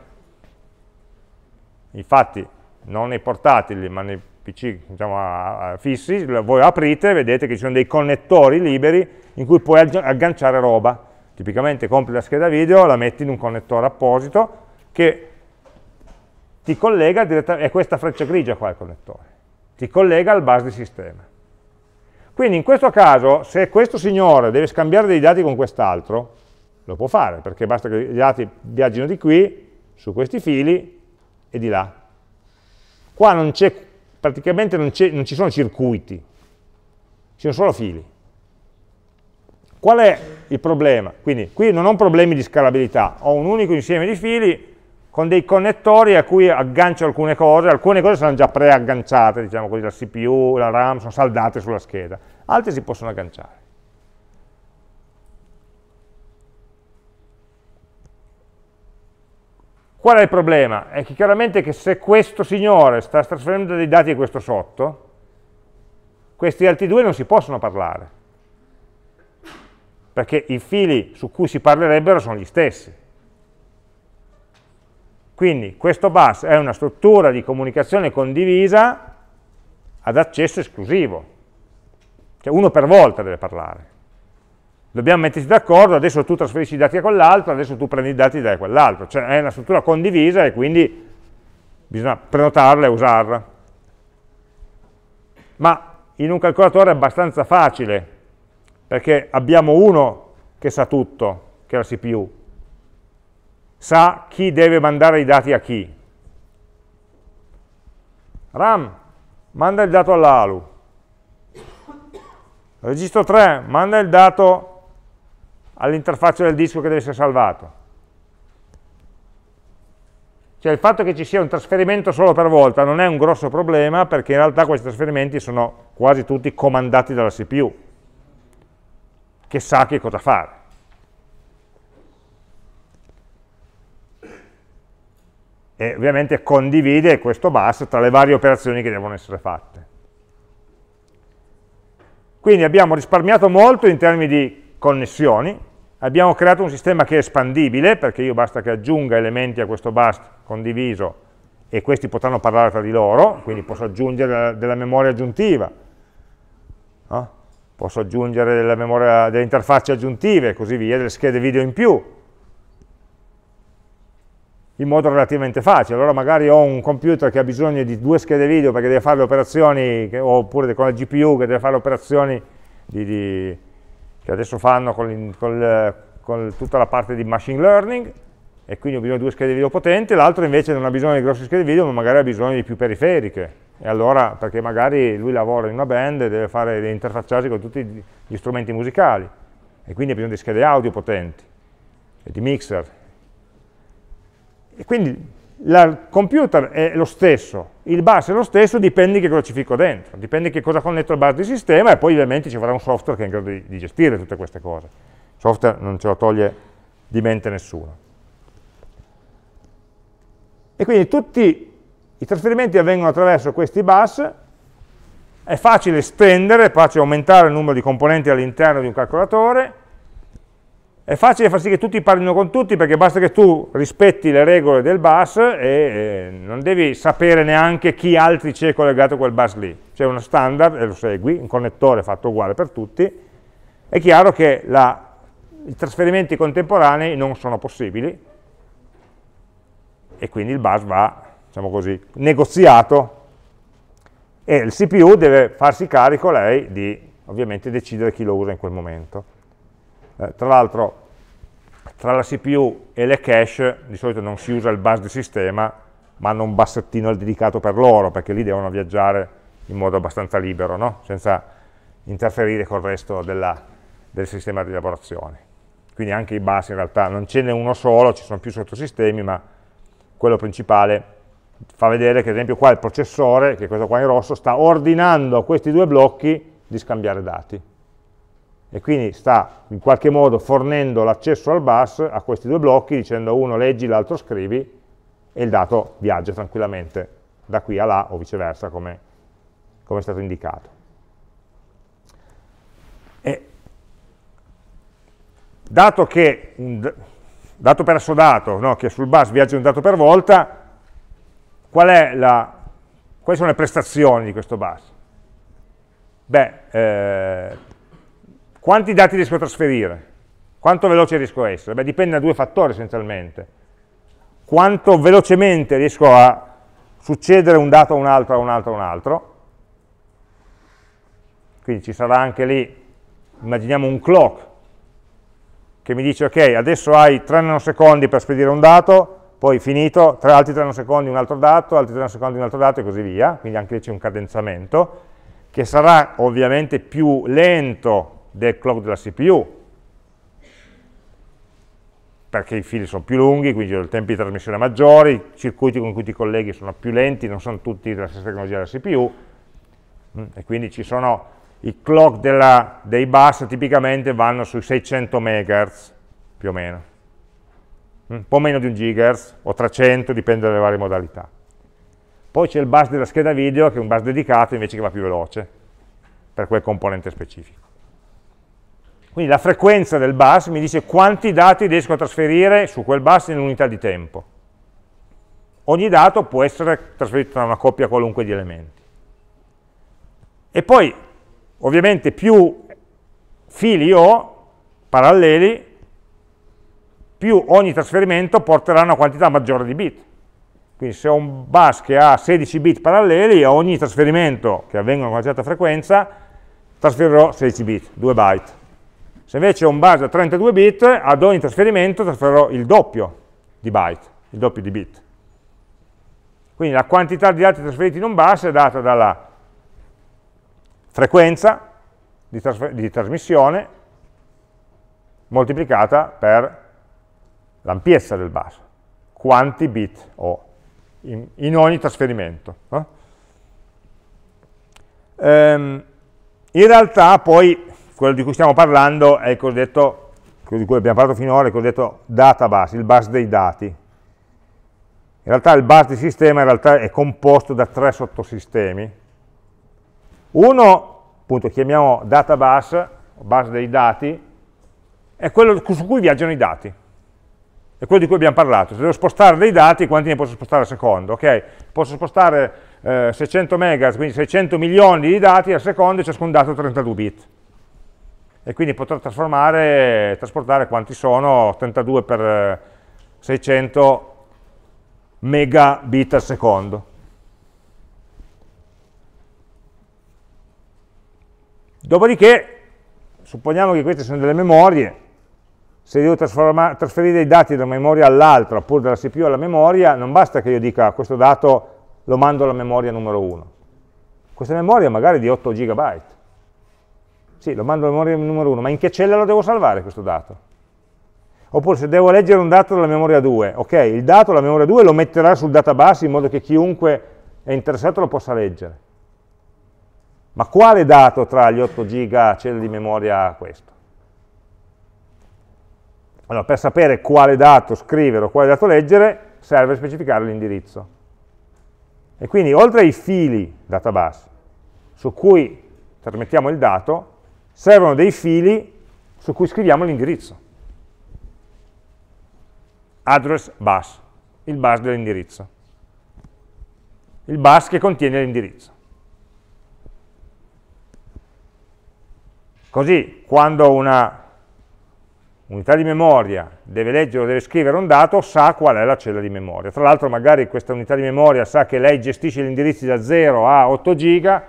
S1: Infatti, non nei portatili, ma nei PC diciamo, fissi, voi aprite vedete che ci sono dei connettori liberi in cui puoi agganciare roba. Tipicamente compri la scheda video, la metti in un connettore apposito che ti collega direttamente, è questa freccia grigia qua il connettore, ti collega al bus di sistema. Quindi in questo caso, se questo signore deve scambiare dei dati con quest'altro, lo può fare, perché basta che i dati viaggino di qui, su questi fili, e di là. Qua non c'è, praticamente non, non, ci sono circuiti, ci sono solo fili. Qual è il problema? Quindi qui non ho problemi di scalabilità, ho un unico insieme di fili con dei connettori a cui aggancio alcune cose, alcune cose saranno già preagganciate, diciamo così, la CPU, la RAM, sono saldate sulla scheda, altre si possono agganciare. Qual è il problema? È che chiaramente che se questo signore sta trasferendo dei dati a questo sotto, questi altri due non si possono parlare, perché i fili su cui si parlerebbero sono gli stessi. Quindi questo bus è una struttura di comunicazione condivisa ad accesso esclusivo, cioè uno per volta deve parlare. Dobbiamo metterci d'accordo, adesso tu trasferisci i dati a quell'altro, adesso tu prendi i dati da quell'altro, cioè è una struttura condivisa e quindi bisogna prenotarla e usarla. Ma in un calcolatore è abbastanza facile, perché abbiamo uno che sa tutto, che è la CPU, sa chi deve mandare i dati a chi. RAM manda il dato all'ALU. Registro 3 manda il dato all'interfaccia del disco che deve essere salvato. Cioè il fatto che ci sia un trasferimento solo per volta non è un grosso problema perché in realtà questi trasferimenti sono quasi tutti comandati dalla CPU che sa che cosa fare. e ovviamente condivide questo bus tra le varie operazioni che devono essere fatte. Quindi abbiamo risparmiato molto in termini di connessioni, abbiamo creato un sistema che è espandibile, perché io basta che aggiunga elementi a questo bus condiviso e questi potranno parlare tra di loro, quindi posso aggiungere della memoria aggiuntiva, no? posso aggiungere della memoria, delle interfacce aggiuntive e così via, delle schede video in più, in modo relativamente facile. Allora magari ho un computer che ha bisogno di due schede video perché deve fare le operazioni, che, oppure con la GPU che deve fare le operazioni di, di, che adesso fanno con, con, con, tutta la parte di machine learning, e quindi ho bisogno di due schede video potenti, l'altro invece non ha bisogno di grosse schede video, ma magari ha bisogno di più periferiche. E allora, perché magari lui lavora in una band e deve fare le interfacciarsi con tutti gli strumenti musicali, e quindi ha bisogno di schede audio potenti, e di mixer, e quindi il computer è lo stesso, il bus è lo stesso, dipende che cosa ci fico dentro, dipende che cosa connetto al bus di sistema e poi ovviamente ci vorrà un software che è in grado di, di gestire tutte queste cose. Il software non ce lo toglie di mente nessuno. E quindi tutti i trasferimenti avvengono attraverso questi bus, è facile estendere, è facile aumentare il numero di componenti all'interno di un calcolatore, è facile far sì che tutti parlino con tutti perché basta che tu rispetti le regole del bus e non devi sapere neanche chi altri c'è collegato a quel bus lì. C'è uno standard e lo segui, un connettore fatto uguale per tutti. È chiaro che la, i trasferimenti contemporanei non sono possibili e quindi il bus va, diciamo così, negoziato e il CPU deve farsi carico lei di ovviamente decidere chi lo usa in quel momento. Eh, tra l'altro, tra la CPU e le cache di solito non si usa il bus di sistema, ma hanno un bassettino dedicato per loro, perché lì devono viaggiare in modo abbastanza libero, no? senza interferire col resto della, del sistema di elaborazione. Quindi anche i bus in realtà non ce n'è uno solo, ci sono più sottosistemi, ma quello principale fa vedere che ad esempio qua il processore, che è questo qua in rosso, sta ordinando a questi due blocchi di scambiare dati e quindi sta in qualche modo fornendo l'accesso al bus a questi due blocchi dicendo uno leggi, l'altro scrivi e il dato viaggia tranquillamente da qui a là o viceversa come, come è stato indicato. E, dato, che un, dato perso dato, no, che sul bus viaggia un dato per volta, qual la, quali sono le prestazioni di questo bus? Beh, eh, quanti dati riesco a trasferire? Quanto veloce riesco a essere? Beh, dipende da due fattori essenzialmente. Quanto velocemente riesco a succedere un dato a un altro, a un altro, a un altro. Quindi ci sarà anche lì, immaginiamo un clock, che mi dice ok, adesso hai 3 nanosecondi per spedire un dato, poi finito, tra altri 3 nanosecondi un altro dato, altri 3 nanosecondi un altro dato e così via, quindi anche lì c'è un cadenzamento, che sarà ovviamente più lento del clock della CPU, perché i fili sono più lunghi, quindi il tempo di trasmissione maggiori, i circuiti con cui ti colleghi sono più lenti, non sono tutti della stessa tecnologia della CPU, mm, e quindi ci sono i clock della, dei bus tipicamente vanno sui 600 MHz, più o meno, mm, un po' meno di un GHz, o 300, dipende dalle varie modalità. Poi c'è il bus della scheda video, che è un bus dedicato invece che va più veloce, per quel componente specifico. Quindi la frequenza del bus mi dice quanti dati riesco a trasferire su quel bus in unità di tempo. Ogni dato può essere trasferito da una coppia qualunque di elementi. E poi, ovviamente, più fili ho, paralleli, più ogni trasferimento porterà una quantità maggiore di bit. Quindi se ho un bus che ha 16 bit paralleli, a ogni trasferimento che avvenga con una certa frequenza, trasferirò 16 bit, 2 byte. Se invece ho un bus da 32 bit, ad ogni trasferimento trasferirò il doppio di byte, il doppio di bit. Quindi la quantità di dati trasferiti in un bus è data dalla frequenza di, di trasmissione moltiplicata per l'ampiezza del bus, quanti bit ho in, in ogni trasferimento. Eh? Ehm, in realtà poi quello di cui stiamo parlando è il cosiddetto, quello di cui abbiamo parlato finora, il cosiddetto database, il bus dei dati. In realtà il bus di sistema è composto da tre sottosistemi. Uno, appunto, chiamiamo database, base dei dati, è quello su cui viaggiano i dati. È quello di cui abbiamo parlato. Se devo spostare dei dati, quanti ne posso spostare al secondo? Ok, posso spostare eh, 600 MHz, quindi 600 milioni di dati al secondo e ciascun dato 32 bit e quindi potrò trasportare quanti sono 32 per 600 eh, megabit al secondo. Dopodiché, supponiamo che queste sono delle memorie, se devo trasferire i dati da una memoria all'altra, oppure dalla CPU alla memoria, non basta che io dica questo dato lo mando alla memoria numero 1. Questa memoria magari è di 8 GB, sì, lo mando alla memoria numero 1, ma in che cella lo devo salvare questo dato? Oppure se devo leggere un dato dalla memoria 2, ok, il dato dalla memoria 2 lo metterà sul database in modo che chiunque è interessato lo possa leggere. Ma quale dato tra gli 8 giga cella di memoria ha questo? Allora, per sapere quale dato scrivere o quale dato leggere, serve specificare l'indirizzo. E quindi, oltre ai fili database, su cui trasmettiamo il dato, servono dei fili su cui scriviamo l'indirizzo. Address bus, il bus dell'indirizzo. Il bus che contiene l'indirizzo. Così quando una unità di memoria deve leggere o deve scrivere un dato, sa qual è la cella di memoria. Tra l'altro magari questa unità di memoria sa che lei gestisce gli indirizzi da 0 a 8 giga,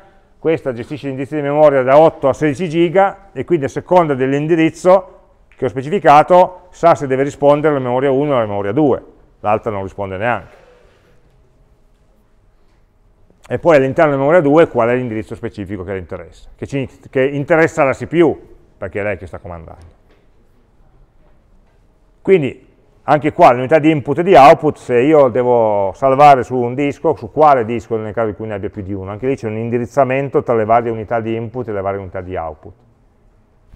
S1: questa gestisce gli indirizzi di memoria da 8 a 16 giga e quindi a seconda dell'indirizzo che ho specificato sa se deve rispondere alla memoria 1 o alla memoria 2, l'altra non risponde neanche. E poi all'interno della memoria 2 qual è l'indirizzo specifico che le interessa, che, ci, che interessa la CPU, perché è lei che sta comandando. Quindi anche qua l'unità di input e di output, se io devo salvare su un disco, su quale disco nel caso in cui ne abbia più di uno, anche lì c'è un indirizzamento tra le varie unità di input e le varie unità di output.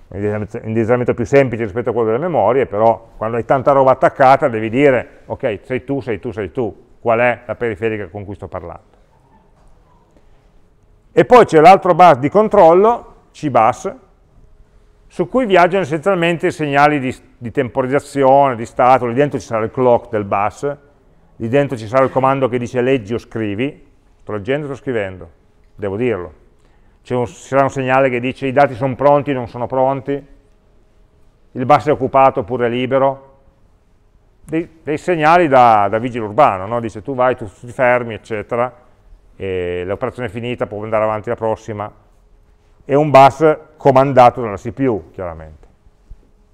S1: Un indirizzamento più semplice rispetto a quello delle memorie, però quando hai tanta roba attaccata devi dire, ok, sei tu, sei tu, sei tu, qual è la periferica con cui sto parlando. E poi c'è l'altro bus di controllo, CBUS, su cui viaggiano essenzialmente i segnali di, di temporizzazione, di stato, lì dentro ci sarà il clock del bus, lì dentro ci sarà il comando che dice leggi o scrivi, sto leggendo o sto scrivendo, devo dirlo. ci sarà un segnale che dice i dati sono pronti, non sono pronti, il bus è occupato oppure è libero, dei, dei segnali da, da, vigile urbano, no? dice tu vai, tu ti fermi, eccetera, l'operazione è finita, può andare avanti la prossima, è un bus comandato dalla CPU, chiaramente,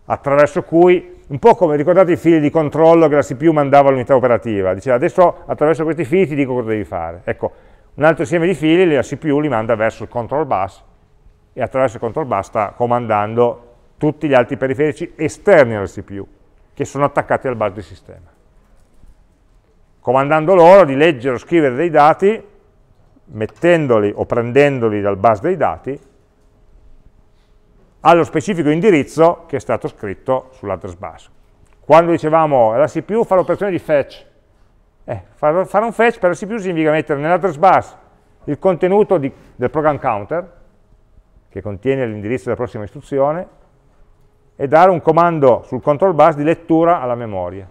S1: attraverso cui, un po' come ricordate i fili di controllo che la CPU mandava all'unità operativa, diceva adesso attraverso questi fili ti dico cosa devi fare. Ecco, un altro insieme di fili la CPU li manda verso il control bus e attraverso il control bus sta comandando tutti gli altri periferici esterni alla CPU, che sono attaccati al bus di sistema. Comandando loro di leggere o scrivere dei dati, mettendoli o prendendoli dal bus dei dati, allo specifico indirizzo che è stato scritto sull'address bus. Quando dicevamo la CPU fa l'operazione di fetch, eh, fare un fetch per la CPU significa mettere nell'address bus il contenuto di, del program counter, che contiene l'indirizzo della prossima istruzione, e dare un comando sul control bus di lettura alla memoria.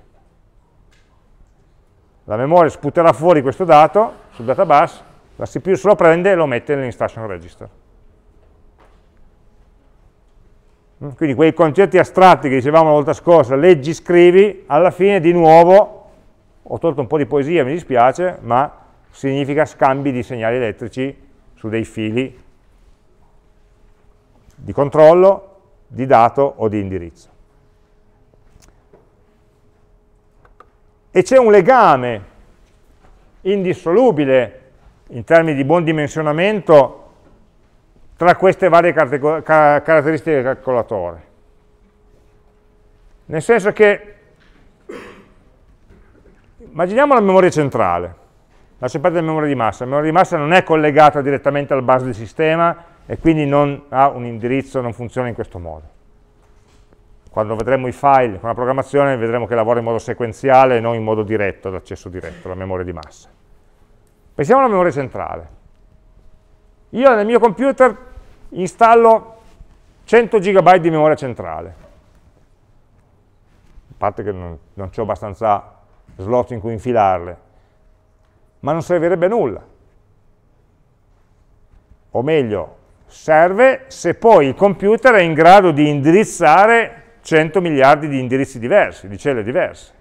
S1: La memoria sputerà fuori questo dato sul database, la CPU se lo prende e lo mette nell'instruction register. Mm. Quindi quei concetti astratti che dicevamo la volta scorsa, leggi, scrivi, alla fine di nuovo, ho tolto un po' di poesia, mi dispiace, ma significa scambi di segnali elettrici su dei fili di controllo, di dato o di indirizzo. E c'è un legame indissolubile in termini di buon dimensionamento tra queste varie caratteristiche del calcolatore. Nel senso che, immaginiamo la memoria centrale, la separata della memoria di massa, la memoria di massa non è collegata direttamente al bus del sistema e quindi non ha un indirizzo, non funziona in questo modo. Quando vedremo i file con la programmazione vedremo che lavora in modo sequenziale e non in modo diretto, d'accesso diretto, alla memoria di massa. Pensiamo alla memoria centrale. Io nel mio computer installo 100 GB di memoria centrale, a parte che non, non ho abbastanza slot in cui infilarle, ma non servirebbe nulla. O meglio, serve se poi il computer è in grado di indirizzare 100 miliardi di indirizzi diversi, di celle diverse.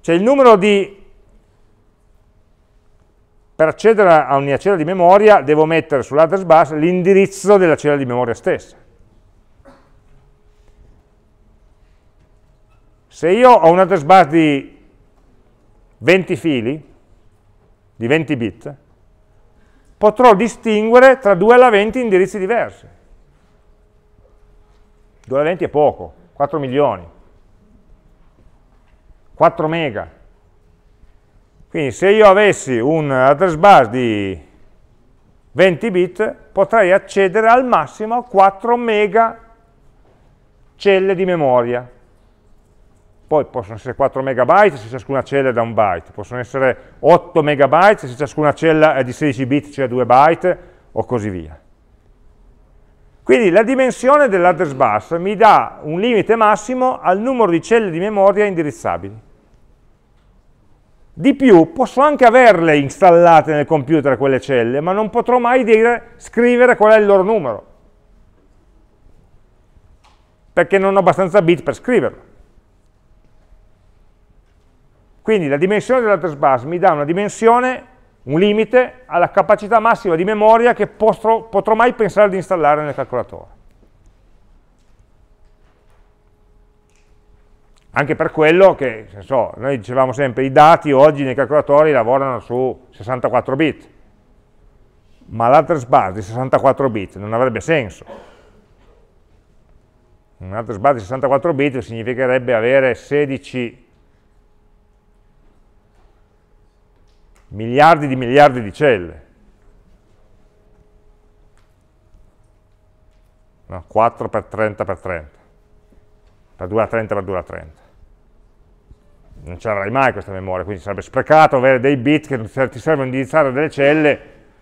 S1: Cioè il numero di per accedere a una cella di memoria devo mettere sull'address bus l'indirizzo della cella di memoria stessa. Se io ho un address bus di 20 fili, di 20 bit, potrò distinguere tra 2 alla 20 indirizzi diversi. 2 alla 20 è poco, 4 milioni, 4 mega, quindi se io avessi un address bus di 20 bit, potrei accedere al massimo a 4 mega celle di memoria. Poi possono essere 4 megabyte se ciascuna cella è da un byte, possono essere 8 megabyte se ciascuna cella è di 16 bit, cioè 2 byte, o così via. Quindi la dimensione dell'address bus mi dà un limite massimo al numero di celle di memoria indirizzabili. Di più, posso anche averle installate nel computer quelle celle, ma non potrò mai dire, scrivere qual è il loro numero, perché non ho abbastanza bit per scriverlo. Quindi la dimensione dell'address mi dà una dimensione, un limite alla capacità massima di memoria che posso, potrò mai pensare di installare nel calcolatore. Anche per quello che, so, noi dicevamo sempre, i dati oggi nei calcolatori lavorano su 64 bit, ma l'address bar di 64 bit non avrebbe senso. Un address bar di 64 bit significherebbe avere 16 miliardi di miliardi di celle. No, 4 per 30 per 30, per 2 a 30 per 2 a 30 non ce l'avrai mai questa memoria, quindi sarebbe sprecato avere dei bit che ti servono a indirizzare delle celle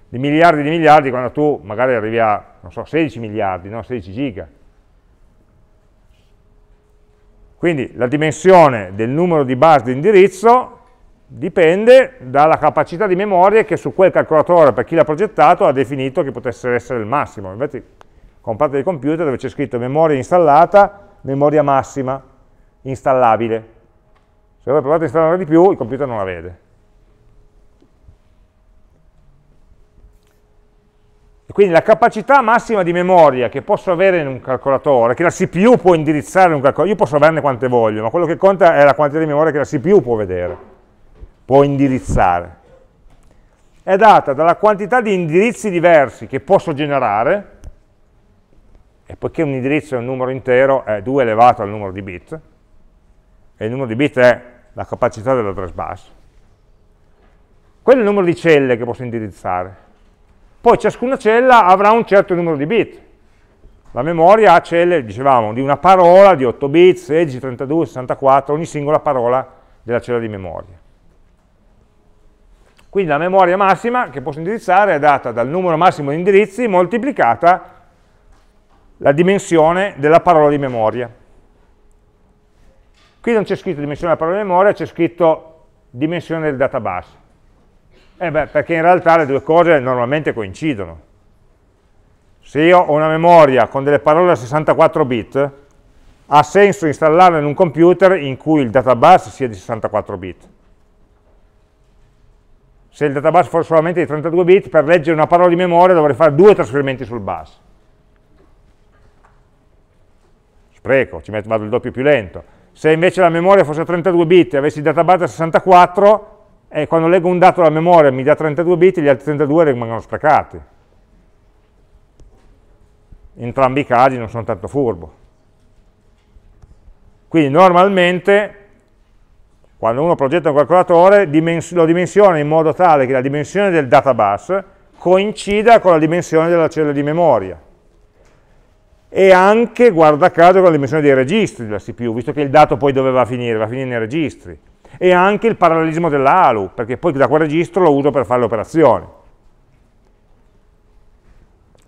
S1: di miliardi di miliardi quando tu magari arrivi a, non so, 16 miliardi, no? 16 giga. Quindi la dimensione del numero di base di indirizzo dipende dalla capacità di memoria che su quel calcolatore, per chi l'ha progettato, ha definito che potesse essere il massimo. Infatti comprate dei computer dove c'è scritto memoria installata, memoria massima, installabile se voi provate a installare di più, il computer non la vede. E quindi la capacità massima di memoria che posso avere in un calcolatore, che la CPU può indirizzare in un calcolatore, io posso averne quante voglio, ma quello che conta è la quantità di memoria che la CPU può vedere, può indirizzare. È data dalla quantità di indirizzi diversi che posso generare, e poiché un indirizzo è un numero intero, è 2 elevato al numero di bit, e il numero di bit è la capacità dell'address bus, quello è il numero di celle che posso indirizzare. Poi ciascuna cella avrà un certo numero di bit. La memoria ha celle, dicevamo, di una parola di 8 bit, 16, 32, 64, ogni singola parola della cella di memoria. Quindi la memoria massima che posso indirizzare è data dal numero massimo di indirizzi moltiplicata la dimensione della parola di memoria. Qui non c'è scritto dimensione della parola memoria, c'è scritto dimensione del database. Eh beh, perché in realtà le due cose normalmente coincidono. Se io ho una memoria con delle parole a 64 bit, ha senso installarla in un computer in cui il database sia di 64 bit. Se il database fosse solamente di 32 bit, per leggere una parola di memoria dovrei fare due trasferimenti sul bus. Spreco, ci metto, vado il doppio più lento se invece la memoria fosse 32 bit e avessi il database a 64, eh, quando leggo un dato alla memoria mi dà 32 bit, gli altri 32 rimangono sprecati. In entrambi i casi non sono tanto furbo. Quindi normalmente, quando uno progetta un calcolatore, dimens lo dimensiona in modo tale che la dimensione del database coincida con la dimensione della cella di memoria e anche, guarda caso, con la dimensione dei registri della CPU, visto che il dato poi doveva finire, va a finire nei registri, e anche il parallelismo dell'ALU, perché poi da quel registro lo uso per fare le operazioni.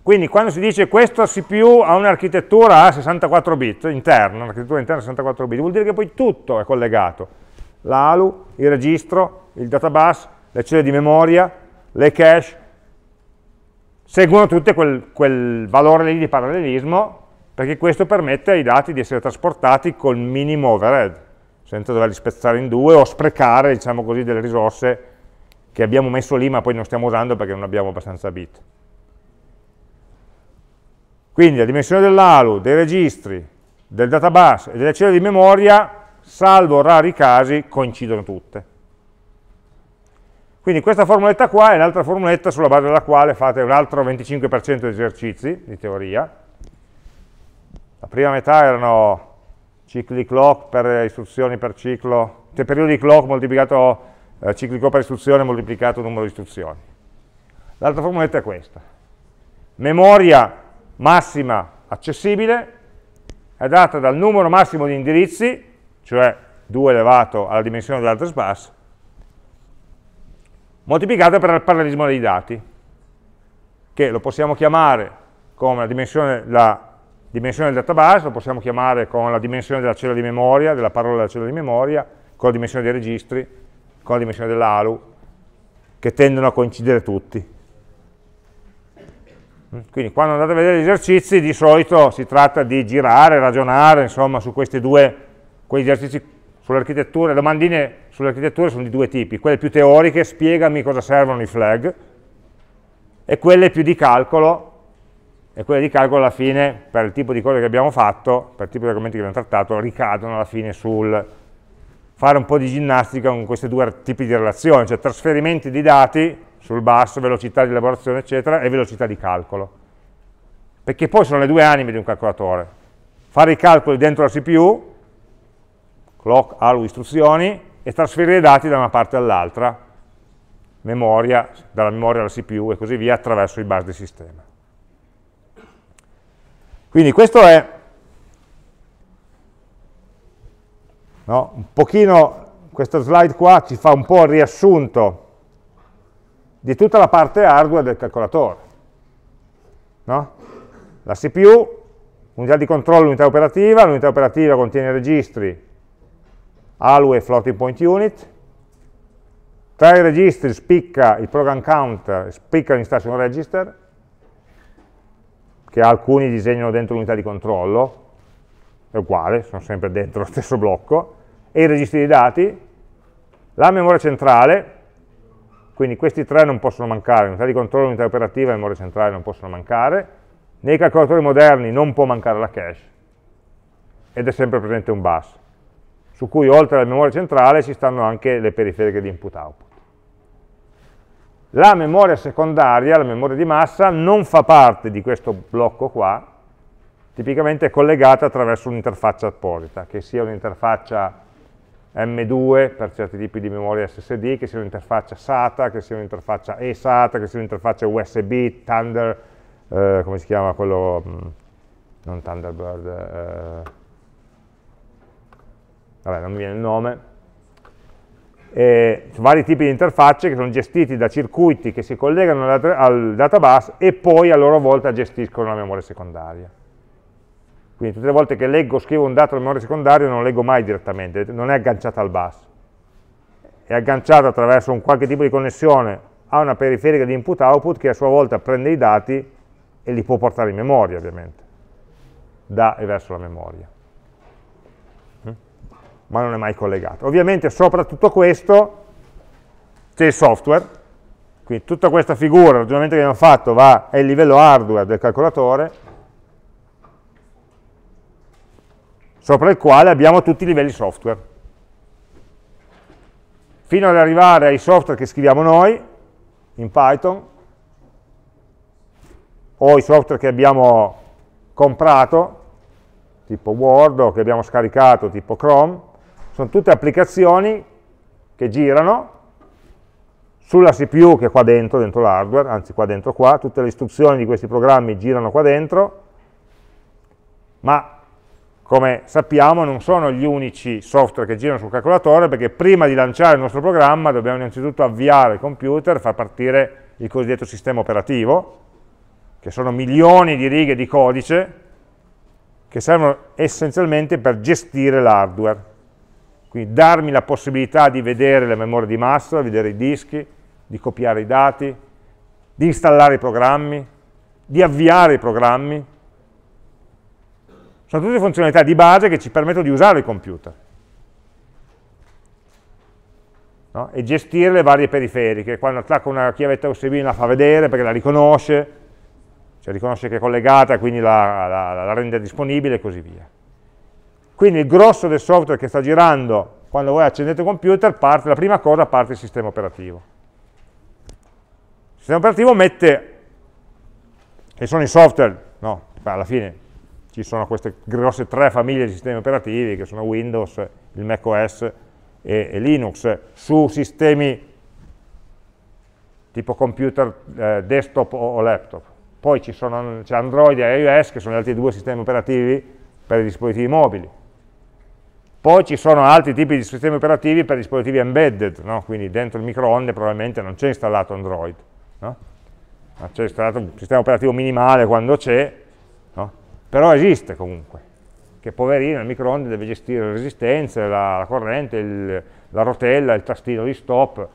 S1: Quindi quando si dice questa CPU ha un'architettura a 64 bit interna, un'architettura interna a 64 bit, vuol dire che poi tutto è collegato, l'ALU, il registro, il database, le celle di memoria, le cache, seguono tutte quel, quel valore lì di parallelismo, perché questo permette ai dati di essere trasportati col minimo overhead, senza doverli spezzare in due o sprecare, diciamo così, delle risorse che abbiamo messo lì ma poi non stiamo usando perché non abbiamo abbastanza bit. Quindi la dimensione dell'ALU, dei registri, del database e delle celle di memoria, salvo rari casi, coincidono tutte. Quindi questa formuletta qua è un'altra formuletta sulla base della quale fate un altro 25% di esercizi di teoria. La prima metà erano cicli clock per istruzioni per ciclo, cioè di clock moltiplicato eh, ciclico per istruzione moltiplicato numero di istruzioni. L'altra formuletta è questa. Memoria massima accessibile è data dal numero massimo di indirizzi, cioè 2 elevato alla dimensione dell'altro space, moltiplicata per il parallelismo dei dati, che lo possiamo chiamare come la dimensione, la dimensione del database, lo possiamo chiamare con la dimensione della cella di memoria, della parola della cella di memoria, con la dimensione dei registri, con la dimensione dell'ALU, che tendono a coincidere tutti. Quindi quando andate a vedere gli esercizi di solito si tratta di girare, ragionare, insomma, su questi due, quegli esercizi sull'architettura, le domandine sull'architettura sono di due tipi, quelle più teoriche, spiegami cosa servono i flag, e quelle più di calcolo, e quelle di calcolo alla fine, per il tipo di cose che abbiamo fatto, per il tipo di argomenti che abbiamo trattato, ricadono alla fine sul fare un po' di ginnastica con questi due tipi di relazioni, cioè trasferimenti di dati sul basso, velocità di elaborazione, eccetera, e velocità di calcolo. Perché poi sono le due anime di un calcolatore. Fare i calcoli dentro la CPU clock allo istruzioni e trasferire i dati da una parte all'altra, memoria, dalla memoria alla CPU e così via attraverso i bus del sistema. Quindi questo è no, un pochino, questa slide qua ci fa un po' il riassunto di tutta la parte hardware del calcolatore. No? La CPU, unità di controllo, unità operativa, l'unità operativa contiene registri Alue Floating Point Unit, tra i registri spicca il program counter, spicca l'instruction register, che alcuni disegnano dentro l'unità di controllo, è uguale, sono sempre dentro lo stesso blocco, e i registri di dati, la memoria centrale, quindi questi tre non possono mancare, l'unità di controllo, l'unità operativa e la memoria centrale non possono mancare, nei calcolatori moderni non può mancare la cache, ed è sempre presente un bus su cui oltre alla memoria centrale ci stanno anche le periferiche di input-output. La memoria secondaria, la memoria di massa, non fa parte di questo blocco qua, tipicamente è collegata attraverso un'interfaccia apposita, che sia un'interfaccia M2 per certi tipi di memoria SSD, che sia un'interfaccia SATA, che sia un'interfaccia eSATA, che sia un'interfaccia USB, Thunder, eh, come si chiama quello, mm, non Thunderbird, eh, vabbè non mi viene il nome, eh, vari tipi di interfacce che sono gestiti da circuiti che si collegano al database e poi a loro volta gestiscono la memoria secondaria. Quindi tutte le volte che leggo, scrivo un dato alla memoria secondaria non leggo mai direttamente, non è agganciata al bus. È agganciata attraverso un qualche tipo di connessione a una periferica di input-output che a sua volta prende i dati e li può portare in memoria ovviamente, da e verso la memoria ma non è mai collegato. Ovviamente sopra tutto questo c'è il software, quindi tutta questa figura, il ragionamento che abbiamo fatto, va, è il livello hardware del calcolatore, sopra il quale abbiamo tutti i livelli software. Fino ad arrivare ai software che scriviamo noi, in Python, o i software che abbiamo comprato, tipo Word, o che abbiamo scaricato, tipo Chrome, sono tutte applicazioni che girano sulla CPU che è qua dentro, dentro l'hardware, anzi qua dentro qua, tutte le istruzioni di questi programmi girano qua dentro, ma come sappiamo non sono gli unici software che girano sul calcolatore perché prima di lanciare il nostro programma dobbiamo innanzitutto avviare il computer, far partire il cosiddetto sistema operativo, che sono milioni di righe di codice che servono essenzialmente per gestire l'hardware. Quindi darmi la possibilità di vedere la memoria di massa, vedere i dischi, di copiare i dati, di installare i programmi, di avviare i programmi. Sono tutte funzionalità di base che ci permettono di usare il computer. No? E gestire le varie periferiche. Quando attacco una chiavetta USB la fa vedere perché la riconosce, cioè riconosce che è collegata, quindi la, la, la rende disponibile e così via. Quindi il grosso del software che sta girando quando voi accendete il computer, parte, la prima cosa parte il sistema operativo. Il sistema operativo mette, e sono i software, no, alla fine ci sono queste grosse tre famiglie di sistemi operativi che sono Windows, il macOS e, e Linux, su sistemi tipo computer, eh, desktop o, o, laptop. Poi c'è Android e iOS che sono gli altri due sistemi operativi per i dispositivi mobili poi ci sono altri tipi di sistemi operativi per dispositivi embedded, no? quindi dentro il microonde probabilmente non c'è installato Android, no? ma c'è installato un sistema operativo minimale quando c'è, no? però esiste comunque, che poverino il microonde deve gestire le resistenze, la, la corrente, il, la rotella, il tastino di stop,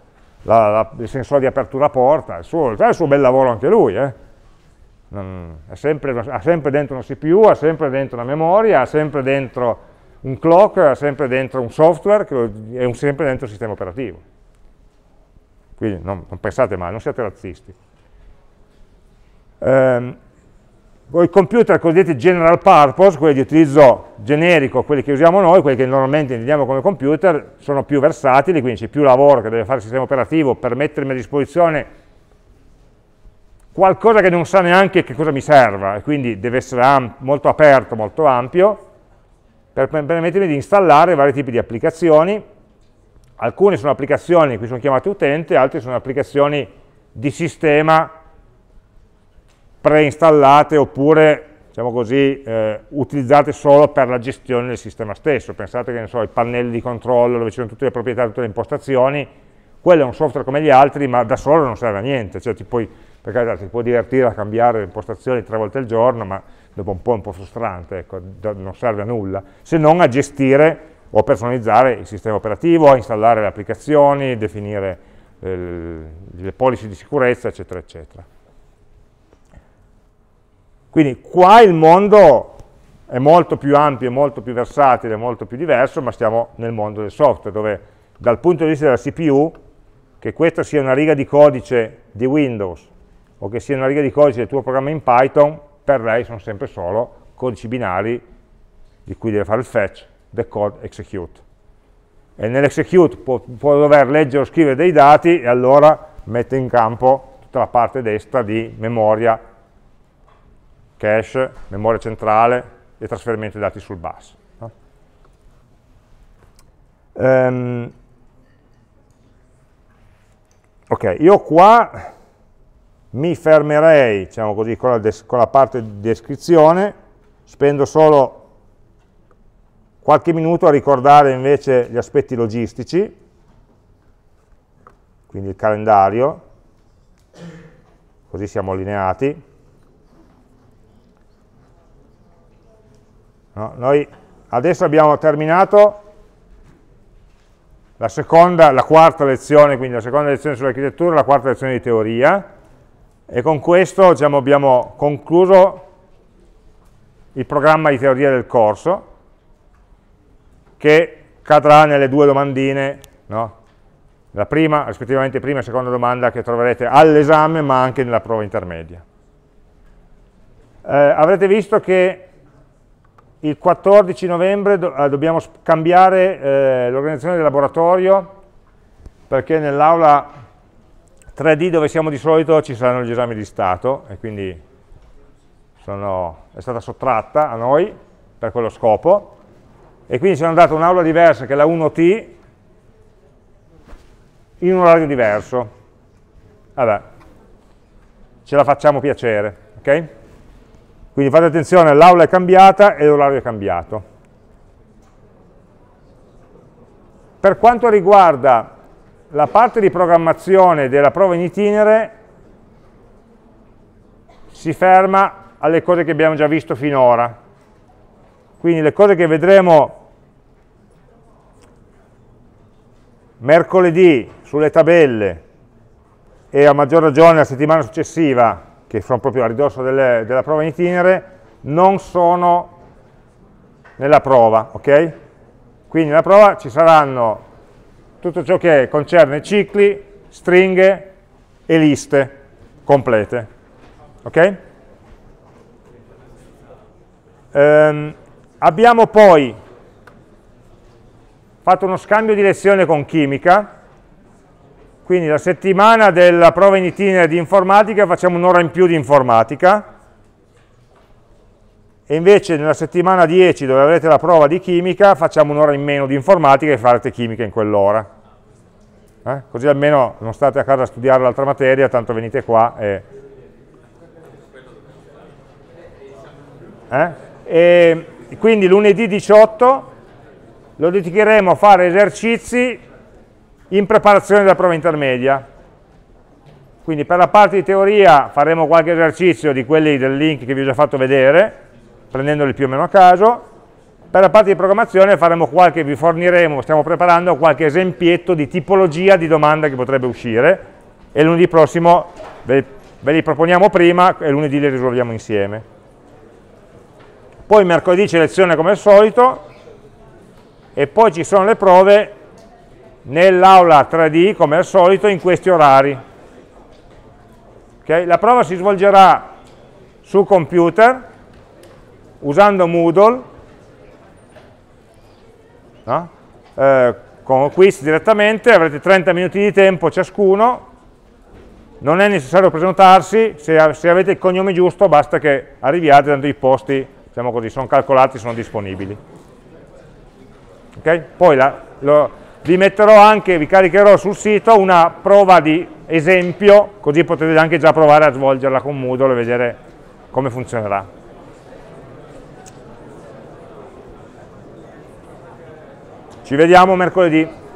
S1: la, la, il sensore di apertura porta, il suo, il suo bel lavoro anche lui, eh? non, sempre, ha sempre dentro una CPU, ha sempre dentro una memoria, ha sempre dentro un clock è sempre dentro un software che è sempre dentro il sistema operativo. Quindi non, non pensate male, non siate razzisti. Um, ehm, o i computer cosiddetti general purpose, quelli di utilizzo generico, quelli che usiamo noi, quelli che normalmente intendiamo come computer, sono più versatili, quindi c'è più lavoro che deve fare il sistema operativo per mettermi a disposizione qualcosa che non sa neanche che cosa mi serva, e quindi deve essere molto aperto, molto ampio, per permettermi di installare vari tipi di applicazioni, alcune sono applicazioni che sono chiamate utente, altre sono applicazioni di sistema preinstallate oppure diciamo così, eh, utilizzate solo per la gestione del sistema stesso. Pensate che ne so, i pannelli di controllo dove ci sono tutte le proprietà, tutte le impostazioni, quello è un software come gli altri, ma da solo non serve a niente, cioè ti puoi, per carità, ti puoi divertire a cambiare le impostazioni tre volte al giorno, ma dopo un po' è un po' frustrante, ecco, non serve a nulla, se non a gestire o a personalizzare il sistema operativo, a installare le applicazioni, definire eh, le policy di sicurezza, eccetera, eccetera. Quindi qua il mondo è molto più ampio, è molto più versatile, è molto più diverso, ma stiamo nel mondo del software, dove dal punto di vista della CPU, che questa sia una riga di codice di Windows o che sia una riga di codice del tuo programma in Python, per lei sono sempre solo codici binari di cui deve fare il fetch, decode, execute. E nell'execute può, può dover leggere o scrivere dei dati e allora mette in campo tutta la parte destra di memoria, cache, memoria centrale e trasferimento dei dati sul bus. No? Um, ok, io qua mi fermerei, diciamo così, con la, con la parte di descrizione, spendo solo qualche minuto a ricordare invece gli aspetti logistici, quindi il calendario, così siamo allineati. No, noi adesso abbiamo terminato la seconda, la quarta lezione, quindi la seconda lezione sull'architettura, la quarta lezione di teoria, e con questo diciamo, abbiamo concluso il programma di teoria del corso, che cadrà nelle due domandine, no? la prima, rispettivamente prima e seconda domanda che troverete all'esame ma anche nella prova intermedia. Eh, avrete visto che il 14 novembre do eh, dobbiamo cambiare eh, l'organizzazione del laboratorio perché nell'aula 3D dove siamo di solito ci saranno gli esami di Stato e quindi sono, è stata sottratta a noi per quello scopo e quindi ci hanno dato un'aula diversa che è la 1T in un orario diverso. Vabbè, ce la facciamo piacere, ok? Quindi fate attenzione, l'aula è cambiata e l'orario è cambiato. Per quanto riguarda la parte di programmazione della prova in itinere si ferma alle cose che abbiamo già visto finora. Quindi le cose che vedremo mercoledì sulle tabelle e a maggior ragione la settimana successiva, che sono proprio a ridosso delle, della prova in itinere, non sono nella prova, ok? Quindi nella prova ci saranno tutto ciò che concerne cicli, stringhe e liste complete. Ok? Um, abbiamo poi fatto uno scambio di lezione con chimica, quindi la settimana della prova in itinere di informatica facciamo un'ora in più di informatica, e invece nella settimana 10 dove avrete la prova di chimica facciamo un'ora in meno di informatica e farete chimica in quell'ora. Eh? Così almeno non state a casa a studiare l'altra materia, tanto venite qua e... Eh? e quindi lunedì 18 lo dedicheremo a fare esercizi in preparazione della prova intermedia. Quindi per la parte di teoria faremo qualche esercizio di quelli del link che vi ho già fatto vedere, prendendoli più o meno a caso. Per la parte di programmazione faremo qualche, vi forniremo, stiamo preparando qualche esempietto di tipologia di domanda che potrebbe uscire e lunedì prossimo ve, ve li proponiamo prima e lunedì li risolviamo insieme. Poi mercoledì c'è lezione come al solito e poi ci sono le prove nell'aula 3D come al solito in questi orari. Okay? La prova si svolgerà sul computer usando Moodle, no? eh, con quiz direttamente avrete 30 minuti di tempo ciascuno, non è necessario prenotarsi, se, se avete il cognome giusto basta che arriviate dando i posti, diciamo così, sono calcolati, sono disponibili. Okay? Poi la, lo, vi metterò anche, vi caricherò sul sito una prova di esempio, così potete anche già provare a svolgerla con Moodle e vedere come funzionerà. Ci vediamo mercoledì.